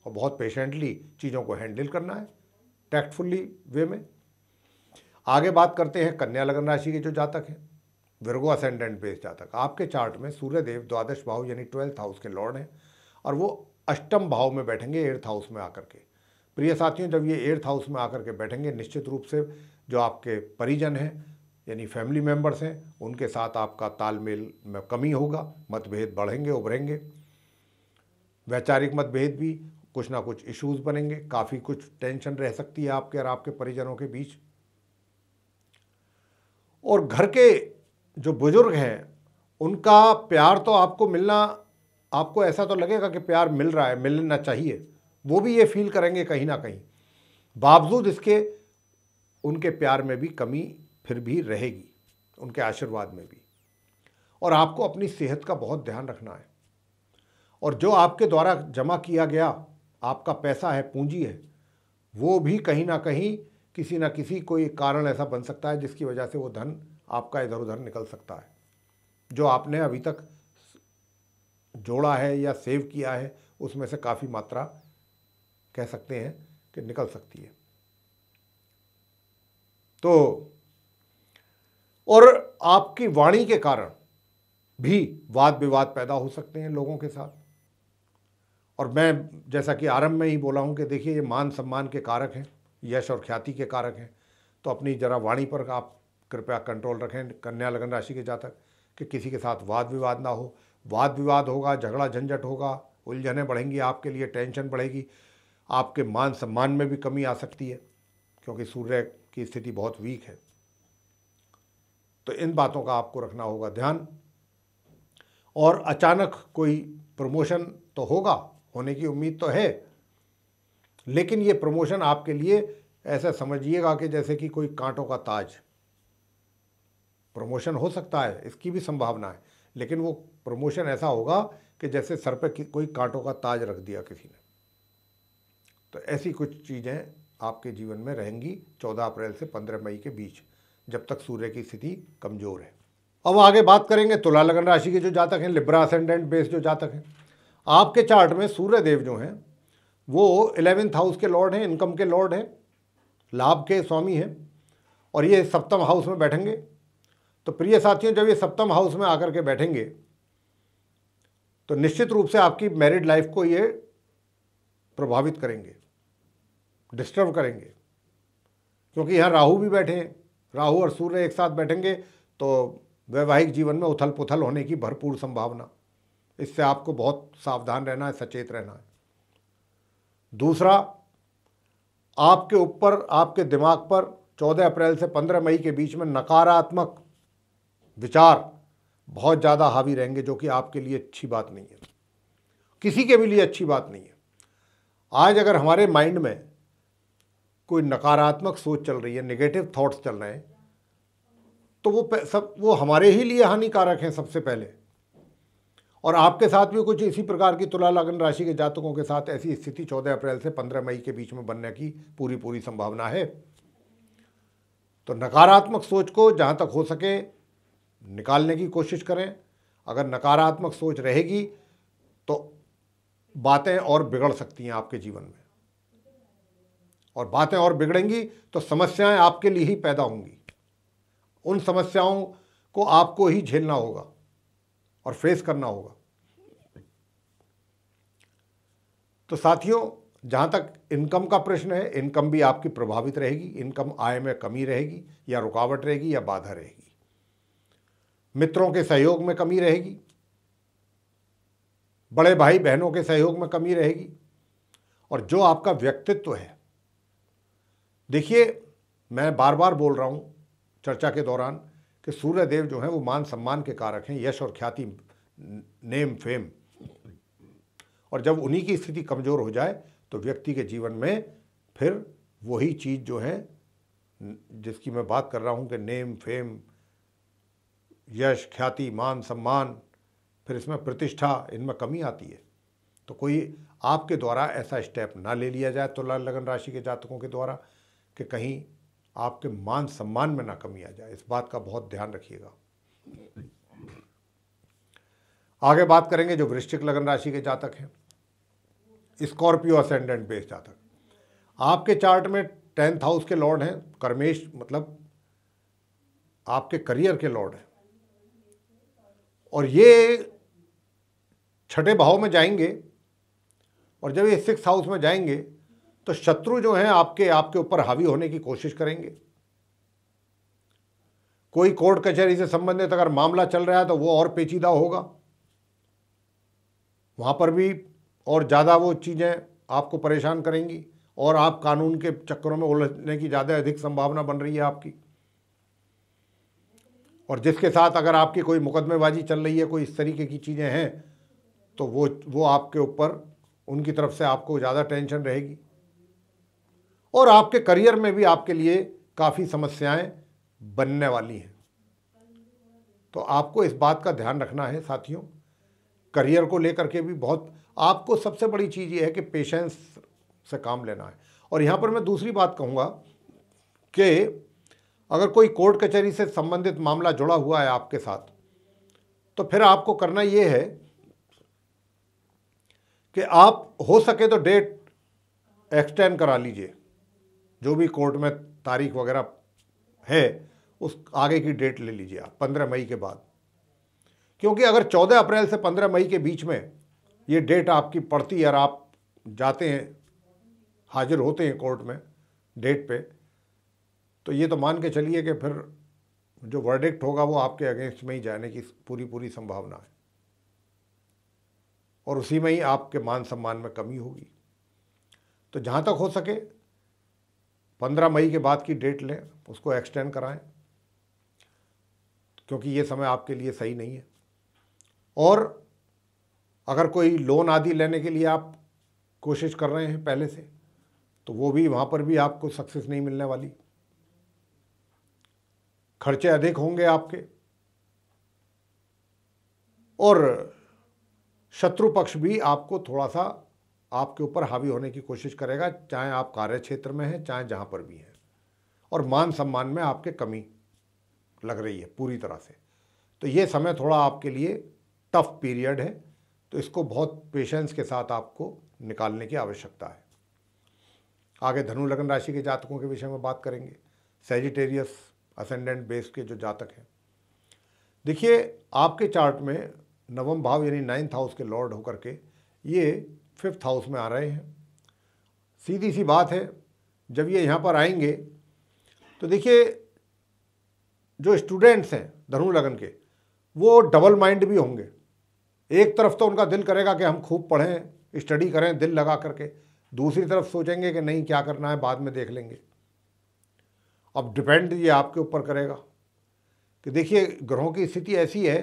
और बहुत पेशेंटली चीज़ों को हैंडल करना है टैक्टफुल्ली वे में आगे बात करते हैं कन्या लगन राशि के जो जातक हैं विरगो असेंडेंट बेस जातक आपके चार्ट में सूर्यदेव द्वादश भाव यानी ट्वेल्थ हाउस के लॉर्ड हैं और वो अष्टम भाव में बैठेंगे एर्थ हाउस में आकर के प्रिय साथियों जब ये एर्थ हाउस में आकर के बैठेंगे निश्चित रूप से जो आपके परिजन हैं यानी फैमिली मेम्बर्स हैं उनके साथ आपका तालमेल में कमी होगा मतभेद बढ़ेंगे उभरेंगे वैचारिक मतभेद भी कुछ ना कुछ इश्यूज बनेंगे काफ़ी कुछ टेंशन रह सकती है आपके और आपके परिजनों के बीच और घर के जो बुज़ुर्ग हैं उनका प्यार तो आपको मिलना आपको ऐसा तो लगेगा कि प्यार मिल रहा है मिलना चाहिए वो भी ये फील करेंगे कहीं ना कहीं बावजूद इसके उनके प्यार में भी कमी फिर भी रहेगी उनके आशीर्वाद में भी और आपको अपनी सेहत का बहुत ध्यान रखना है और जो आपके द्वारा जमा किया गया आपका पैसा है पूंजी है वो भी कहीं ना कहीं किसी ना किसी कोई कारण ऐसा बन सकता है जिसकी वजह से वो धन आपका इधर उधर निकल सकता है जो आपने अभी तक जोड़ा है या सेव किया है उसमें से काफ़ी मात्रा कह सकते हैं कि निकल सकती है तो और आपकी वाणी के कारण भी वाद विवाद पैदा हो सकते हैं लोगों के साथ और मैं जैसा कि आरंभ में ही बोला हूँ कि देखिए ये मान सम्मान के कारक हैं यश और ख्याति के कारक हैं तो अपनी जरा वाणी पर आप कृपया कंट्रोल रखें कन्या लगन राशि के जातक कि किसी के साथ वाद विवाद ना हो वाद विवाद होगा झगड़ा झंझट होगा उलझने बढ़ेंगी आपके लिए टेंशन बढ़ेगी आपके मान सम्मान में भी कमी आ सकती है क्योंकि सूर्य की स्थिति बहुत वीक है तो इन बातों का आपको रखना होगा ध्यान और अचानक कोई प्रमोशन तो होगा होने की उम्मीद तो है लेकिन ये प्रमोशन आपके लिए ऐसा समझिएगा कि जैसे कि कोई कांटों का ताज प्रमोशन हो सकता है इसकी भी संभावना है लेकिन वो प्रमोशन ऐसा होगा कि जैसे सर पर कोई कांटों का ताज रख दिया किसी ने तो ऐसी कुछ चीज़ें आपके जीवन में रहेंगी 14 अप्रैल से 15 मई के बीच जब तक सूर्य की स्थिति कमज़ोर है अब आगे बात करेंगे तुला लगन राशि के जो जातक हैं लिब्रा असेंडेंट बेस जो जातक हैं आपके चार्ट में सूर्य देव जो हैं वो इलेवेंथ हाउस के लॉर्ड हैं इनकम के लॉर्ड हैं लाभ के स्वामी हैं और ये सप्तम हाउस में बैठेंगे तो प्रिय साथियों जब ये सप्तम हाउस में आकर के बैठेंगे तो निश्चित रूप से आपकी मैरिड लाइफ को ये प्रभावित करेंगे डिस्टर्ब करेंगे क्योंकि यहाँ राहु भी बैठे हैं राहु और सूर्य एक साथ बैठेंगे तो वैवाहिक जीवन में उथल पुथल होने की भरपूर संभावना इससे आपको बहुत सावधान रहना है सचेत रहना है दूसरा आपके ऊपर आपके दिमाग पर 14 अप्रैल से 15 मई के बीच में नकारात्मक विचार बहुत ज़्यादा हावी रहेंगे जो कि आपके लिए अच्छी बात नहीं है किसी के भी लिए अच्छी बात नहीं है आज अगर हमारे माइंड में कोई नकारात्मक सोच चल रही है नेगेटिव थॉट्स चल रहे हैं तो वो सब वो हमारे ही लिए हानिकारक हैं सबसे पहले और आपके साथ भी कुछ इसी प्रकार की तुला लगन राशि के जातकों के साथ ऐसी स्थिति 14 अप्रैल से 15 मई के बीच में बनने की पूरी पूरी संभावना है तो नकारात्मक सोच को जहाँ तक हो सके निकालने की कोशिश करें अगर नकारात्मक सोच रहेगी तो बातें और बिगड़ सकती हैं आपके जीवन में और बातें और बिगड़ेंगी तो समस्याएं आपके लिए ही पैदा होंगी उन समस्याओं को आपको ही झेलना होगा और फेस करना होगा तो साथियों जहाँ तक इनकम का प्रश्न है इनकम भी आपकी प्रभावित रहेगी इनकम आय में कमी रहेगी या रुकावट रहेगी या बाधा रहेगी मित्रों के सहयोग में कमी रहेगी बड़े भाई बहनों के सहयोग में कमी रहेगी और जो आपका व्यक्तित्व है देखिए मैं बार बार बोल रहा हूँ चर्चा के दौरान कि सूर्यदेव जो हैं वो मान सम्मान के कारक हैं यश और ख्याति नेम फेम और जब उन्हीं की स्थिति कमज़ोर हो जाए तो व्यक्ति के जीवन में फिर वही चीज़ जो है जिसकी मैं बात कर रहा हूँ कि नेम फेम यश ख्याति मान सम्मान फिर इसमें प्रतिष्ठा इनमें कमी आती है तो कोई आपके द्वारा ऐसा स्टेप ना ले लिया जाए तो लगन राशि के जातकों के द्वारा कि कहीं आपके मान सम्मान में ना कमी आ जाए इस बात का बहुत ध्यान रखिएगा आगे बात करेंगे जो वृश्चिक लगन राशि के जातक हैं स्कॉर्पियो असेंडेंट बेस जातक आपके चार्ट में टेंथ हाउस के लॉर्ड हैं कर्मेश मतलब आपके करियर के लॉर्ड हैं और ये छठे भाव में जाएंगे और जब ये सिक्स हाउस में जाएंगे तो शत्रु जो हैं आपके आपके ऊपर हावी होने की कोशिश करेंगे कोई कोर्ट कचहरी से संबंधित अगर मामला चल रहा है तो वो और पेचीदा होगा वहां पर भी और ज़्यादा वो चीज़ें आपको परेशान करेंगी और आप कानून के चक्करों में उलझने की ज़्यादा अधिक संभावना बन रही है आपकी और जिसके साथ अगर आपकी कोई मुकदमेबाजी चल रही है कोई इस तरीके की चीज़ें हैं तो वो वो आपके ऊपर उनकी तरफ से आपको ज़्यादा टेंशन रहेगी और आपके करियर में भी आपके लिए काफ़ी समस्याएं बनने वाली हैं तो आपको इस बात का ध्यान रखना है साथियों करियर को लेकर के भी बहुत आपको सबसे बड़ी चीज़ ये है कि पेशेंस से काम लेना है और यहाँ पर मैं दूसरी बात कहूँगा कि अगर कोई कोर्ट कचहरी से संबंधित मामला जुड़ा हुआ है आपके साथ तो फिर आपको करना ये है कि आप हो सके तो डेट एक्सटेंड करा लीजिए जो भी कोर्ट में तारीख वगैरह है उस आगे की डेट ले लीजिए आप पंद्रह मई के बाद क्योंकि अगर चौदह अप्रैल से पंद्रह मई के बीच में ये डेट आपकी पड़ती है और आप जाते हैं हाजिर होते हैं कोर्ट में डेट पे तो ये तो मान के चलिए कि फिर जो वर्डिक्ट होगा वो आपके अगेंस्ट में ही जाने की पूरी पूरी संभावना है और उसी में ही आपके मान सम्मान में कमी होगी तो जहाँ तक हो सके पंद्रह मई के बाद की डेट लें उसको एक्सटेंड कराएं क्योंकि ये समय आपके लिए सही नहीं है और अगर कोई लोन आदि लेने के लिए आप कोशिश कर रहे हैं पहले से तो वो भी वहाँ पर भी आपको सक्सेस नहीं मिलने वाली खर्चे अधिक होंगे आपके और शत्रु पक्ष भी आपको थोड़ा सा आपके ऊपर हावी होने की कोशिश करेगा चाहे आप कार्य क्षेत्र में हैं चाहे जहाँ पर भी हैं और मान सम्मान में आपके कमी लग रही है पूरी तरह से तो ये समय थोड़ा आपके लिए टफ पीरियड है तो इसको बहुत पेशेंस के साथ आपको निकालने की आवश्यकता है आगे धनु लग्न राशि के जातकों के विषय में बात करेंगे सेजिटेरियस असेंडेंट बेस के जो जातक हैं देखिए आपके चार्ट में नवम भाव यानी नाइन्थ हाउस के लॉर्ड होकर के ये फिफ्थ हाउस में आ रहे हैं सीधी सी बात है जब ये यहाँ पर आएंगे तो देखिए जो स्टूडेंट्स हैं धनु लगन के वो डबल माइंड भी होंगे एक तरफ तो उनका दिल करेगा कि हम खूब पढ़ें स्टडी करें दिल लगा करके दूसरी तरफ सोचेंगे कि नहीं क्या करना है बाद में देख लेंगे अब डिपेंड ये आपके ऊपर करेगा कि देखिए ग्रहों की स्थिति ऐसी है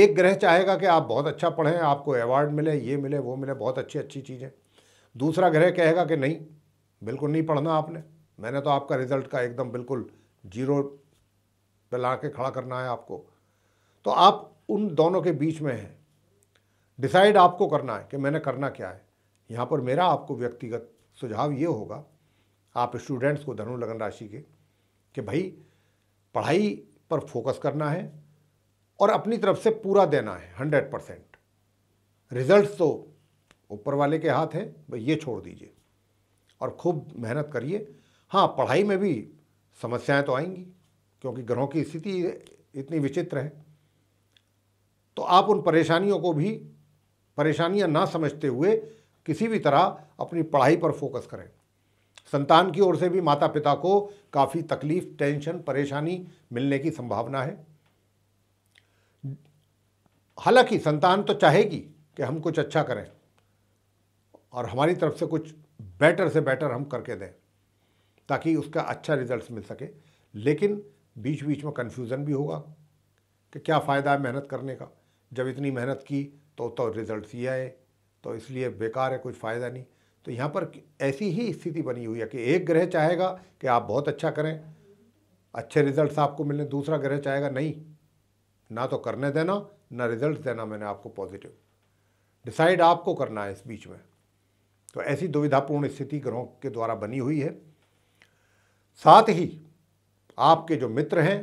एक ग्रह चाहेगा कि आप बहुत अच्छा पढ़ें आपको अवार्ड मिले ये मिले वो मिले बहुत अच्छी अच्छी चीज़ें दूसरा ग्रह कहेगा कि नहीं बिल्कुल नहीं पढ़ना आपने मैंने तो आपका रिजल्ट का एकदम बिल्कुल जीरो पे ला के खड़ा करना है आपको तो आप उन दोनों के बीच में हैं डिसाइड आपको करना है कि मैंने करना क्या है यहाँ पर मेरा आपको व्यक्तिगत सुझाव ये होगा आप स्टूडेंट्स को धनु लगन राशि के कि भाई पढ़ाई पर फोकस करना है और अपनी तरफ से पूरा देना है हंड्रेड परसेंट रिजल्ट तो ऊपर वाले के हाथ है भाई ये छोड़ दीजिए और खूब मेहनत करिए हाँ पढ़ाई में भी समस्याएं तो आएंगी क्योंकि ग्रहों की स्थिति इतनी विचित्र है तो आप उन परेशानियों को भी परेशानियां ना समझते हुए किसी भी तरह अपनी पढ़ाई पर फोकस करें संतान की ओर से भी माता पिता को काफ़ी तकलीफ टेंशन परेशानी मिलने की संभावना है हालांकि संतान तो चाहेगी कि हम कुछ अच्छा करें और हमारी तरफ से कुछ बेटर से बेटर हम करके दें ताकि उसका अच्छा रिजल्ट मिल सके लेकिन बीच बीच में कन्फ्यूज़न भी होगा कि क्या फ़ायदा है मेहनत करने का जब इतनी मेहनत की तो तो रिज़ल्ट सी आए तो इसलिए बेकार है कुछ फ़ायदा नहीं तो यहाँ पर ऐसी ही स्थिति बनी हुई है कि एक ग्रह चाहेगा कि आप बहुत अच्छा करें अच्छे रिजल्ट आपको मिलने दूसरा ग्रह चाहेगा नहीं ना तो करने देना ना रिजल्ट देना मैंने आपको पॉजिटिव डिसाइड आपको करना है इस बीच में तो ऐसी दुविधापूर्ण स्थिति ग्रहों के द्वारा बनी हुई है साथ ही आपके जो मित्र हैं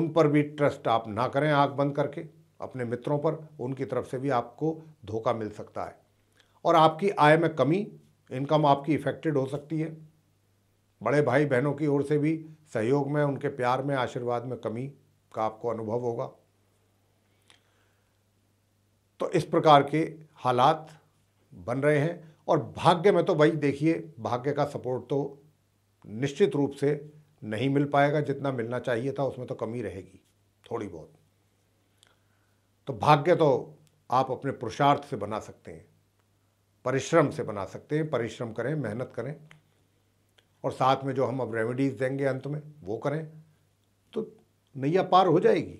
उन पर भी ट्रस्ट आप ना करें आँख बंद करके अपने मित्रों पर उनकी तरफ से भी आपको धोखा मिल सकता है और आपकी आय में कमी इनकम आपकी इफेक्टेड हो सकती है बड़े भाई बहनों की ओर से भी सहयोग में उनके प्यार में आशीर्वाद में कमी का आपको अनुभव होगा तो इस प्रकार के हालात बन रहे हैं और भाग्य में तो भाई देखिए भाग्य का सपोर्ट तो निश्चित रूप से नहीं मिल पाएगा जितना मिलना चाहिए था उसमें तो कमी रहेगी थोड़ी बहुत तो भाग्य तो आप अपने पुरुषार्थ से बना सकते हैं परिश्रम से बना सकते हैं परिश्रम करें मेहनत करें और साथ में जो हम अब रेमेडीज़ देंगे अंत में वो करें तो नैया पार हो जाएगी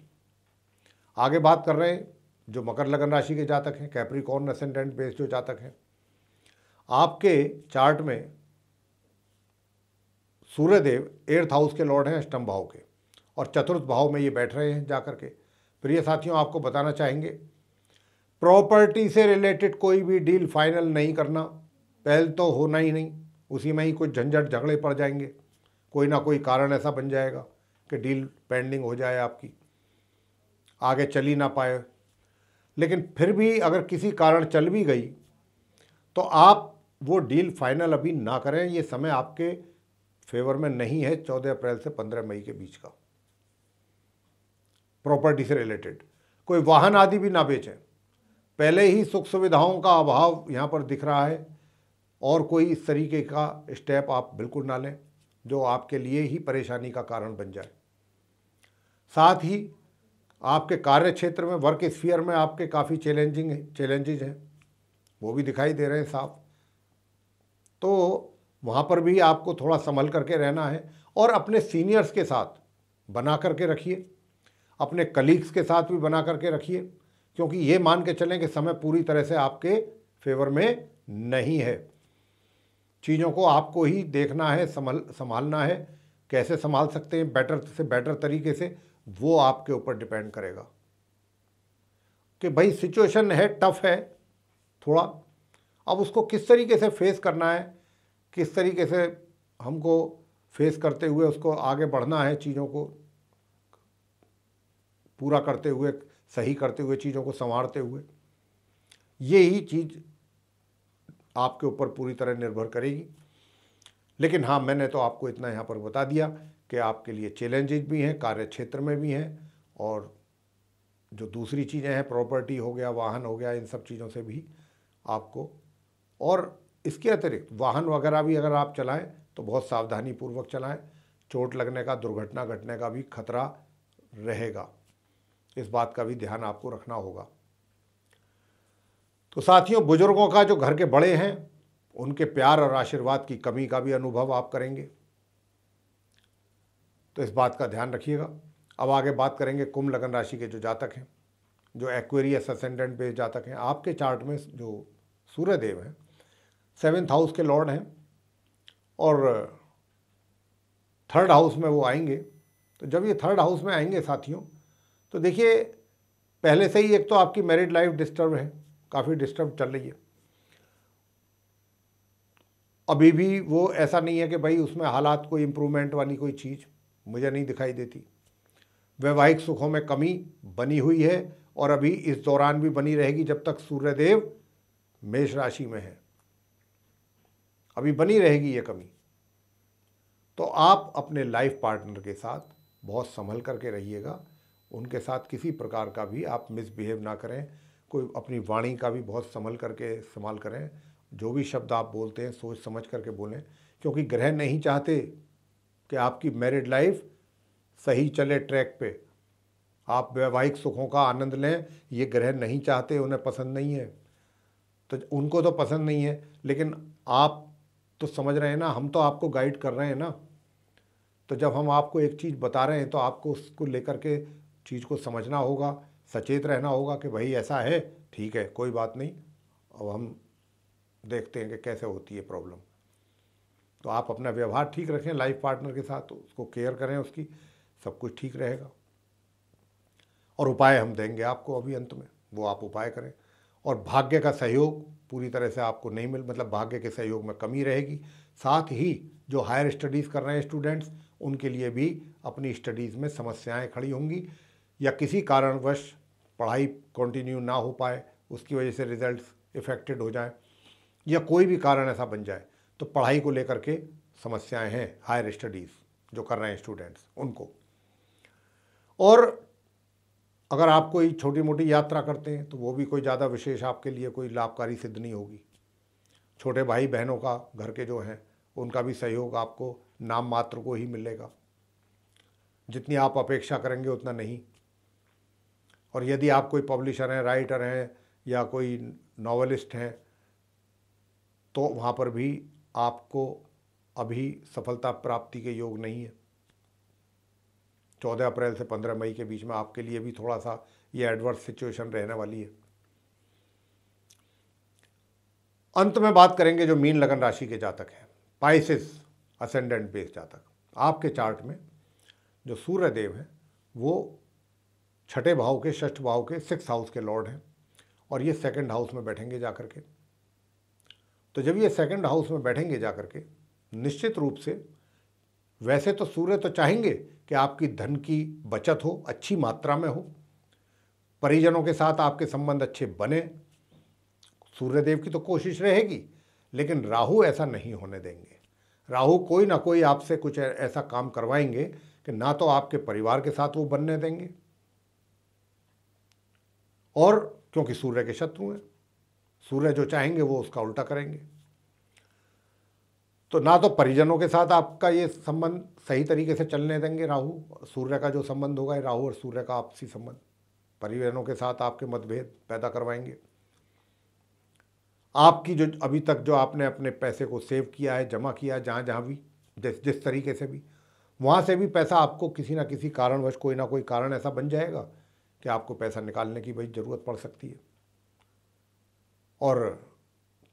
आगे बात कर रहे हैं जो मकर लगन राशि के जातक हैं कैप्रिकॉर्न असेंडेंट बेस्ड जो जातक हैं आपके चार्ट में सूर्यदेव एर्थ हाउस के लॉर्ड हैं अष्टम भाव के और चतुर्थ भाव में ये बैठ रहे हैं जा के प्रिय साथियों आपको बताना चाहेंगे प्रॉपर्टी से रिलेटेड कोई भी डील फाइनल नहीं करना पहल तो होना ही नहीं उसी में ही कुछ झंझट झगड़े पड़ जाएंगे कोई ना कोई कारण ऐसा बन जाएगा कि डील पेंडिंग हो जाए आपकी आगे चल ही ना पाए लेकिन फिर भी अगर किसी कारण चल भी गई तो आप वो डील फाइनल अभी ना करें ये समय आपके फेवर में नहीं है चौदह अप्रैल से पंद्रह मई के बीच का प्रॉपर्टी से रिलेटेड कोई वाहन आदि भी ना बेचें पहले ही सुख सुविधाओं का अभाव यहाँ पर दिख रहा है और कोई इस तरीके का स्टेप आप बिल्कुल ना लें जो आपके लिए ही परेशानी का कारण बन जाए साथ ही आपके कार्य क्षेत्र में वर्क स्फियर में आपके काफ़ी चैलेंजिंग चैलेंजेज हैं वो भी दिखाई दे रहे हैं साफ तो वहाँ पर भी आपको थोड़ा संभल करके रहना है और अपने सीनियर्स के साथ बना करके रखिए अपने कलीग्स के साथ भी बना करके रखिए क्योंकि ये मान के चलें कि समय पूरी तरह से आपके फेवर में नहीं है चीज़ों को आपको ही देखना है संभल संभालना है कैसे संभाल सकते हैं बेटर से बेटर तरीके से वो आपके ऊपर डिपेंड करेगा कि भाई सिचुएशन है टफ है थोड़ा अब उसको किस तरीके से फेस करना है किस तरीके से हमको फेस करते हुए उसको आगे बढ़ना है चीज़ों को पूरा करते हुए सही करते हुए चीज़ों को संवारते हुए ये ही चीज़ आपके ऊपर पूरी तरह निर्भर करेगी लेकिन हाँ मैंने तो आपको इतना यहाँ पर बता दिया कि आपके लिए चैलेंजेज भी हैं कार्य क्षेत्र में भी हैं और जो दूसरी चीज़ें हैं प्रॉपर्टी हो गया वाहन हो गया इन सब चीज़ों से भी आपको और इसके अतिरिक्त वाहन वगैरह भी अगर आप चलाएं तो बहुत सावधानी पूर्वक चलाएं चोट लगने का दुर्घटना घटने का भी खतरा रहेगा इस बात का भी ध्यान आपको रखना होगा तो साथियों बुजुर्गों का जो घर के बड़े हैं उनके प्यार और आशीर्वाद की कमी का भी अनुभव आप करेंगे तो इस बात का ध्यान रखिएगा अब आगे बात करेंगे कुंभ लगन राशि के जो जातक हैं जो एक्वेरियस असेंडेंट बेस जातक हैं आपके चार्ट में जो सूर्यदेव हैं सेवेंथ हाउस के लॉर्ड हैं और थर्ड हाउस में वो आएंगे तो जब ये थर्ड हाउस में आएंगे साथियों तो देखिए पहले से ही एक तो आपकी मैरिड लाइफ डिस्टर्ब है काफ़ी डिस्टर्ब चल रही है अभी भी वो ऐसा नहीं है कि भाई उसमें हालात कोई इम्प्रूवमेंट वाली कोई चीज़ मुझे नहीं दिखाई देती वैवाहिक सुखों में कमी बनी हुई है और अभी इस दौरान भी बनी रहेगी जब तक सूर्यदेव मेष राशि में है अभी बनी रहेगी ये कमी तो आप अपने लाइफ पार्टनर के साथ बहुत संभल करके रहिएगा उनके साथ किसी प्रकार का भी आप मिसबिहेव ना करें कोई अपनी वाणी का भी बहुत संभल करके इस्तेमाल करें जो भी शब्द आप बोलते हैं सोच समझ करके बोलें क्योंकि ग्रह नहीं चाहते कि आपकी मैरिड लाइफ सही चले ट्रैक पे आप वैवाहिक सुखों का आनंद लें ये ग्रह नहीं चाहते उन्हें पसंद नहीं है तो उनको तो पसंद नहीं है लेकिन आप तो समझ रहे हैं ना हम तो आपको गाइड कर रहे हैं ना तो जब हम आपको एक चीज़ बता रहे हैं तो आपको उसको लेकर के चीज़ को समझना होगा सचेत रहना होगा कि भाई ऐसा है ठीक है कोई बात नहीं अब हम देखते हैं कि कैसे होती है प्रॉब्लम तो आप अपना व्यवहार ठीक रखें लाइफ पार्टनर के साथ उसको केयर करें उसकी सब कुछ ठीक रहेगा और उपाय हम देंगे आपको अभी अंत में वो आप उपाय करें और भाग्य का सहयोग पूरी तरह से आपको नहीं मिल मतलब भाग्य के सहयोग में कमी रहेगी साथ ही जो हायर स्टडीज़ कर रहे हैं स्टूडेंट्स उनके लिए भी अपनी स्टडीज़ में समस्याएं खड़ी होंगी या किसी कारणवश पढ़ाई कंटिन्यू ना हो पाए उसकी वजह से रिजल्ट्स इफ़ेक्टेड हो जाए या कोई भी कारण ऐसा बन जाए तो पढ़ाई को लेकर के समस्याएं हैं हायर स्टडीज़ जो कर रहे हैं स्टूडेंट्स उनको और अगर आप कोई छोटी मोटी यात्रा करते हैं तो वो भी कोई ज़्यादा विशेष आपके लिए कोई लाभकारी सिद्ध नहीं होगी छोटे भाई बहनों का घर के जो हैं उनका भी सहयोग आपको नाम मात्र को ही मिलेगा जितनी आप अपेक्षा करेंगे उतना नहीं और यदि आप कोई पब्लिशर हैं राइटर हैं या कोई नावलिस्ट हैं तो वहाँ पर भी आपको अभी सफलता प्राप्ति के योग नहीं है चौदह अप्रैल से पंद्रह मई के बीच में आपके लिए भी थोड़ा सा ये एडवर्स सिचुएशन रहने वाली है अंत में बात करेंगे जो मीन लगन राशि के जातक हैं पाइसिस असेंडेंट बेस जातक आपके चार्ट में जो सूर्य देव हैं वो छठे भाव के षष्ठ भाव के सिक्स हाउस के लॉर्ड हैं और ये सेकंड हाउस में बैठेंगे जा करके के तो जब ये सेकंड हाउस में बैठेंगे जा कर के निश्चित रूप से वैसे तो सूर्य तो चाहेंगे कि आपकी धन की बचत हो अच्छी मात्रा में हो परिजनों के साथ आपके संबंध अच्छे बने सूर्यदेव की तो कोशिश रहेगी लेकिन राहु ऐसा नहीं होने देंगे राहु कोई ना कोई आपसे कुछ ऐसा काम करवाएंगे कि ना तो आपके परिवार के साथ वो बनने देंगे और क्योंकि सूर्य के शत्रु हैं सूर्य जो चाहेंगे वो उसका उल्टा करेंगे तो ना तो परिजनों के साथ आपका ये संबंध सही तरीके से चलने देंगे राहु सूर्य का जो संबंध होगा राहु और सूर्य का आपसी संबंध परिजनों के साथ आपके मतभेद पैदा करवाएंगे आपकी जो अभी तक जो आपने अपने पैसे को सेव किया है जमा किया है जहाँ जहाँ भी जिस जिस तरीके से भी वहाँ से भी पैसा आपको किसी ना किसी कारणवश कोई ना कोई कारण ऐसा बन जाएगा कि आपको पैसा निकालने की भाई ज़रूरत पड़ सकती है और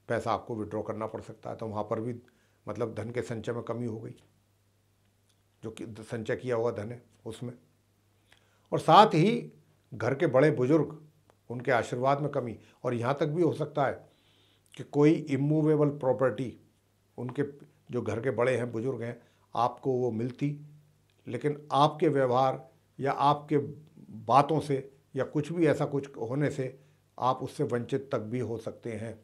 पैसा आपको विड्रॉ करना पड़ सकता है तो वहाँ पर भी मतलब धन के संचय में कमी हो गई जो कि संचय किया हुआ धन है उसमें और साथ ही घर के बड़े बुजुर्ग उनके आशीर्वाद में कमी और यहाँ तक भी हो सकता है कि कोई इमूवेबल प्रॉपर्टी उनके जो घर के बड़े हैं बुजुर्ग हैं आपको वो मिलती लेकिन आपके व्यवहार या आपके बातों से या कुछ भी ऐसा कुछ होने से आप उससे वंचित तक भी हो सकते हैं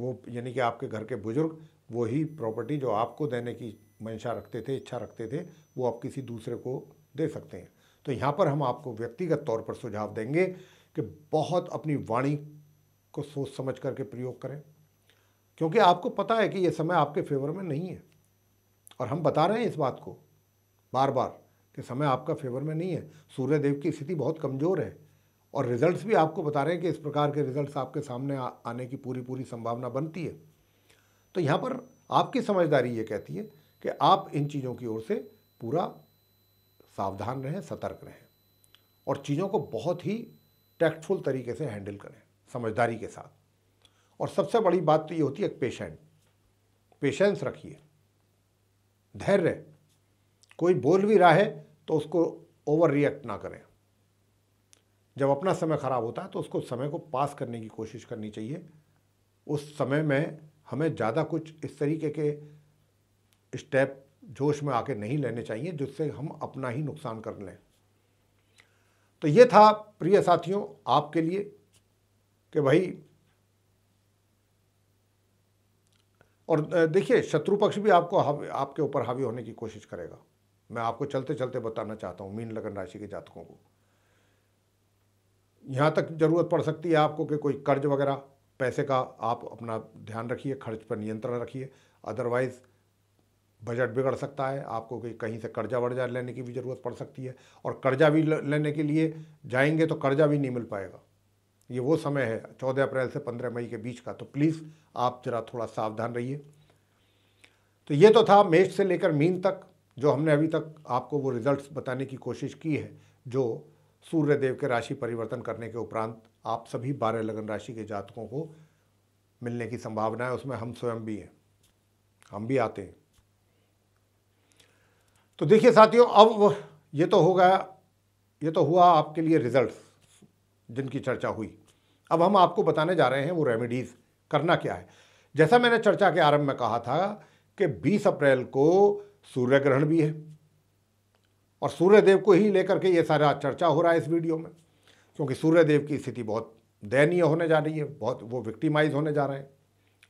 वो यानी कि आपके घर के बुजुर्ग वही प्रॉपर्टी जो आपको देने की मंशा रखते थे इच्छा रखते थे वो आप किसी दूसरे को दे सकते हैं तो यहाँ पर हम आपको व्यक्तिगत तौर पर सुझाव देंगे कि बहुत अपनी वाणी को सोच समझ करके प्रयोग करें क्योंकि आपको पता है कि ये समय आपके फेवर में नहीं है और हम बता रहे हैं इस बात को बार बार कि समय आपका फेवर में नहीं है सूर्यदेव की स्थिति बहुत कमज़ोर है और रिजल्ट्स भी आपको बता रहे हैं कि इस प्रकार के रिजल्ट्स आपके सामने आ, आने की पूरी पूरी संभावना बनती है तो यहाँ पर आपकी समझदारी ये कहती है कि आप इन चीज़ों की ओर से पूरा सावधान रहें सतर्क रहें और चीज़ों को बहुत ही टैक्टफुल तरीके से हैंडल करें समझदारी के साथ और सबसे बड़ी बात तो ये होती है एक पेशेंट पेशेंस रखिए धैर्य कोई बोल भी रहा है तो उसको ओवर रिएक्ट ना करें जब अपना समय ख़राब होता है तो उसको समय को पास करने की कोशिश करनी चाहिए उस समय में हमें ज़्यादा कुछ इस तरीके के स्टेप जोश में आके नहीं लेने चाहिए जिससे हम अपना ही नुकसान कर लें तो ये था प्रिय साथियों आपके लिए कि भाई और देखिए शत्रु पक्ष भी आपको आपके ऊपर हावी होने की कोशिश करेगा मैं आपको चलते चलते बताना चाहता हूँ मीन लगन राशि के जातकों को यहाँ तक जरूरत पड़ सकती है आपको कि कोई कर्ज वगैरह पैसे का आप अपना ध्यान रखिए खर्च पर नियंत्रण रखिए अदरवाइज़ बजट बिगड़ सकता है आपको कि कहीं से कर्जा वर्जा लेने की भी ज़रूरत पड़ सकती है और कर्जा भी लेने के लिए जाएंगे तो कर्जा भी नहीं मिल पाएगा ये वो समय है चौदह अप्रैल से पंद्रह मई के बीच का तो प्लीज़ आप ज़रा थोड़ा सावधान रहिए तो ये तो था मेष से लेकर मीन तक जो हमने अभी तक आपको वो रिजल्ट्स बताने की कोशिश की है जो सूर्य देव के राशि परिवर्तन करने के उपरांत आप सभी बारह लगन राशि के जातकों को मिलने की संभावना है उसमें हम स्वयं भी हैं हम भी आते हैं तो देखिए साथियों अब ये तो हो गया ये तो हुआ आपके लिए रिजल्ट्स जिनकी चर्चा हुई अब हम आपको बताने जा रहे हैं वो रेमेडीज़ करना क्या है जैसा मैंने चर्चा के आरंभ में कहा था कि 20 अप्रैल को सूर्य ग्रहण भी है और सूर्यदेव को ही लेकर के ये सारा चर्चा हो रहा है इस वीडियो में क्योंकि सूर्यदेव की स्थिति बहुत दयनीय होने जा रही है बहुत वो विक्टिमाइज होने जा रहे हैं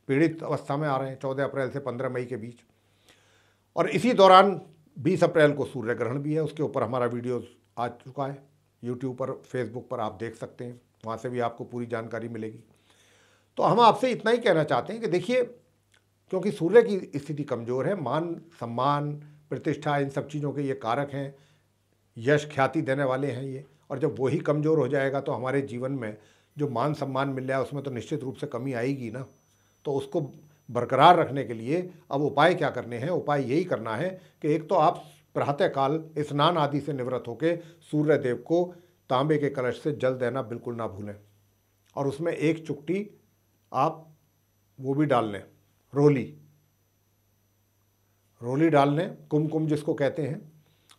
पीड़ित अवस्था में आ रहे हैं चौदह अप्रैल से पंद्रह मई के बीच और इसी दौरान बीस अप्रैल को सूर्य ग्रहण भी है उसके ऊपर हमारा वीडियो आ चुका है यूट्यूब पर फेसबुक पर आप देख सकते हैं वहाँ से भी आपको पूरी जानकारी मिलेगी तो हम आपसे इतना ही कहना चाहते हैं कि देखिए क्योंकि सूर्य की स्थिति कमज़ोर है मान सम्मान प्रतिष्ठा इन सब चीज़ों के ये कारक हैं यश ख्याति देने वाले हैं ये और जब वही कमज़ोर हो जाएगा तो हमारे जीवन में जो मान सम्मान मिल रहा है उसमें तो निश्चित रूप से कमी आएगी ना तो उसको बरकरार रखने के लिए अब उपाय क्या करने हैं उपाय यही करना है कि एक तो आप प्रातःकाल स्नान आदि से निवृत्त होकर सूर्य देव को तांबे के कलश से जल देना बिल्कुल ना भूलें और उसमें एक चुट्टी आप वो भी डाल लें रोली रोली डाल लें कुमकुम जिसको कहते हैं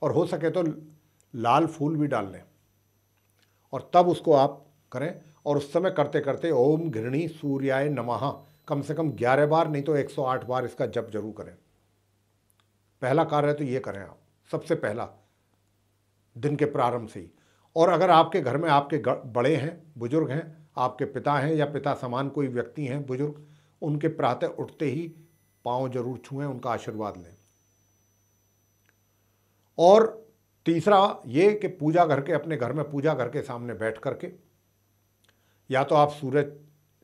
और हो सके तो लाल फूल भी डाल लें और तब उसको आप करें और उस समय करते करते ओम घृणी सूर्याय नमः कम से कम 11 बार नहीं तो 108 बार इसका जप जरूर करें पहला कार्य है तो ये करें आप सबसे पहला दिन के प्रारंभ से ही और अगर आपके घर में आपके बड़े हैं बुजुर्ग हैं आपके पिता हैं या पिता समान कोई व्यक्ति हैं बुजुर्ग उनके प्रातः उठते ही पांव जरूर छुए उनका आशीर्वाद लें और तीसरा ये कि पूजा घर के अपने घर में पूजा घर के सामने बैठ करके या तो आप सूर्य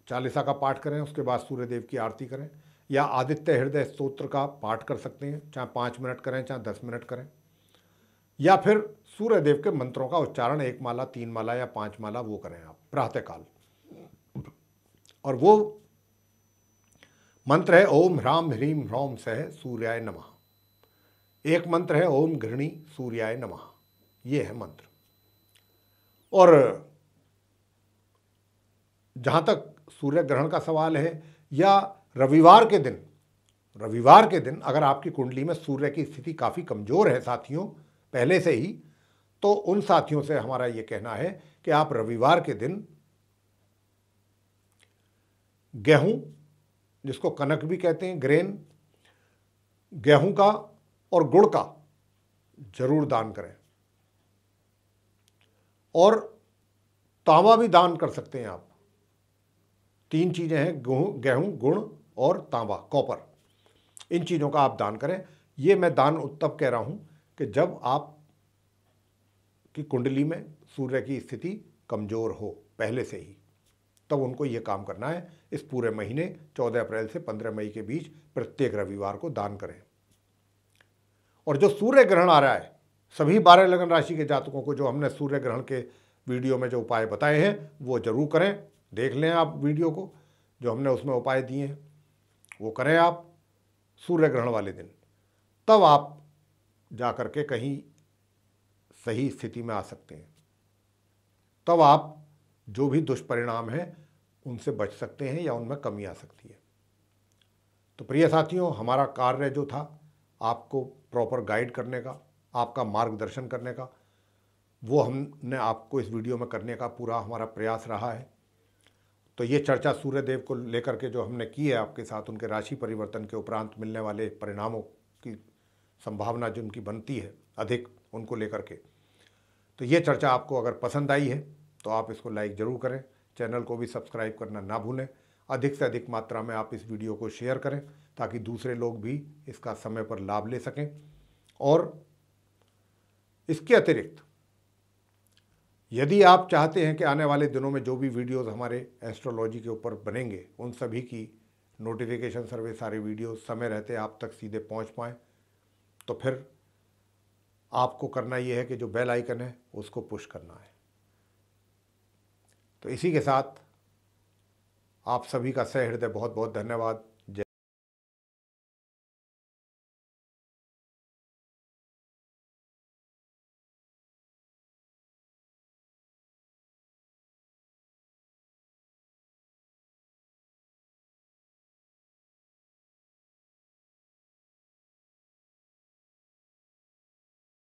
चालीसा का पाठ करें उसके बाद सूर्य देव की आरती करें या आदित्य हृदय स्तोत्र का पाठ कर सकते हैं चाहे पाँच मिनट करें चाहे दस मिनट करें या फिर सूर्य देव के मंत्रों का उच्चारण एक माला तीन माला या पांच माला वो करें आप प्रातःकाल और वो मंत्र है ओम ह्राम ह्रीम ह्रौम सह सूर्याय नमः एक मंत्र है ओम घृणी सूर्याय नमः ये है मंत्र और जहां तक सूर्य ग्रहण का सवाल है या रविवार के दिन रविवार के दिन अगर आपकी कुंडली में सूर्य की स्थिति काफ़ी कमज़ोर है साथियों पहले से ही तो उन साथियों से हमारा ये कहना है कि आप रविवार के दिन गेहूं जिसको कनक भी कहते हैं ग्रेन गेहूं का और गुड़ का जरूर दान करें और तांबा भी दान कर सकते हैं आप तीन चीज़ें हैं गेहूं गुड़ और तांबा कॉपर इन चीज़ों का आप दान करें ये मैं दान उत्तप कह रहा हूं कि जब आप की कुंडली में सूर्य की स्थिति कमज़ोर हो पहले से ही तब उनको ये काम करना है इस पूरे महीने 14 अप्रैल से 15 मई के बीच प्रत्येक रविवार को दान करें और जो सूर्य ग्रहण आ रहा है सभी बारह लगन राशि के जातकों को जो हमने सूर्य ग्रहण के वीडियो में जो उपाय बताए हैं वो जरूर करें देख लें आप वीडियो को जो हमने उसमें उपाय दिए हैं वो करें आप सूर्य ग्रहण वाले दिन तब आप जा कर के कहीं सही स्थिति में आ सकते हैं तब आप जो भी दुष्परिणाम हैं उनसे बच सकते हैं या उनमें कमी आ सकती है तो प्रिय साथियों हमारा कार्य जो था आपको प्रॉपर गाइड करने का आपका मार्गदर्शन करने का वो हमने आपको इस वीडियो में करने का पूरा हमारा प्रयास रहा है तो ये चर्चा सूर्यदेव को लेकर के जो हमने की है आपके साथ उनके राशि परिवर्तन के उपरांत मिलने वाले परिणामों की संभावना जिनकी बनती है अधिक उनको लेकर के तो ये चर्चा आपको अगर पसंद आई है तो आप इसको लाइक ज़रूर करें चैनल को भी सब्सक्राइब करना ना भूलें अधिक से अधिक मात्रा में आप इस वीडियो को शेयर करें ताकि दूसरे लोग भी इसका समय पर लाभ ले सकें और इसके अतिरिक्त यदि आप चाहते हैं कि आने वाले दिनों में जो भी वीडियोस हमारे एस्ट्रोलॉजी के ऊपर बनेंगे उन सभी की नोटिफिकेशन सर्वे सारे वीडियो समय रहते आप तक सीधे पहुंच पाएँ तो फिर आपको करना यह है कि जो बेल आइकन है उसको पुश करना है तो इसी के साथ आप सभी का सहृदय बहुत बहुत धन्यवाद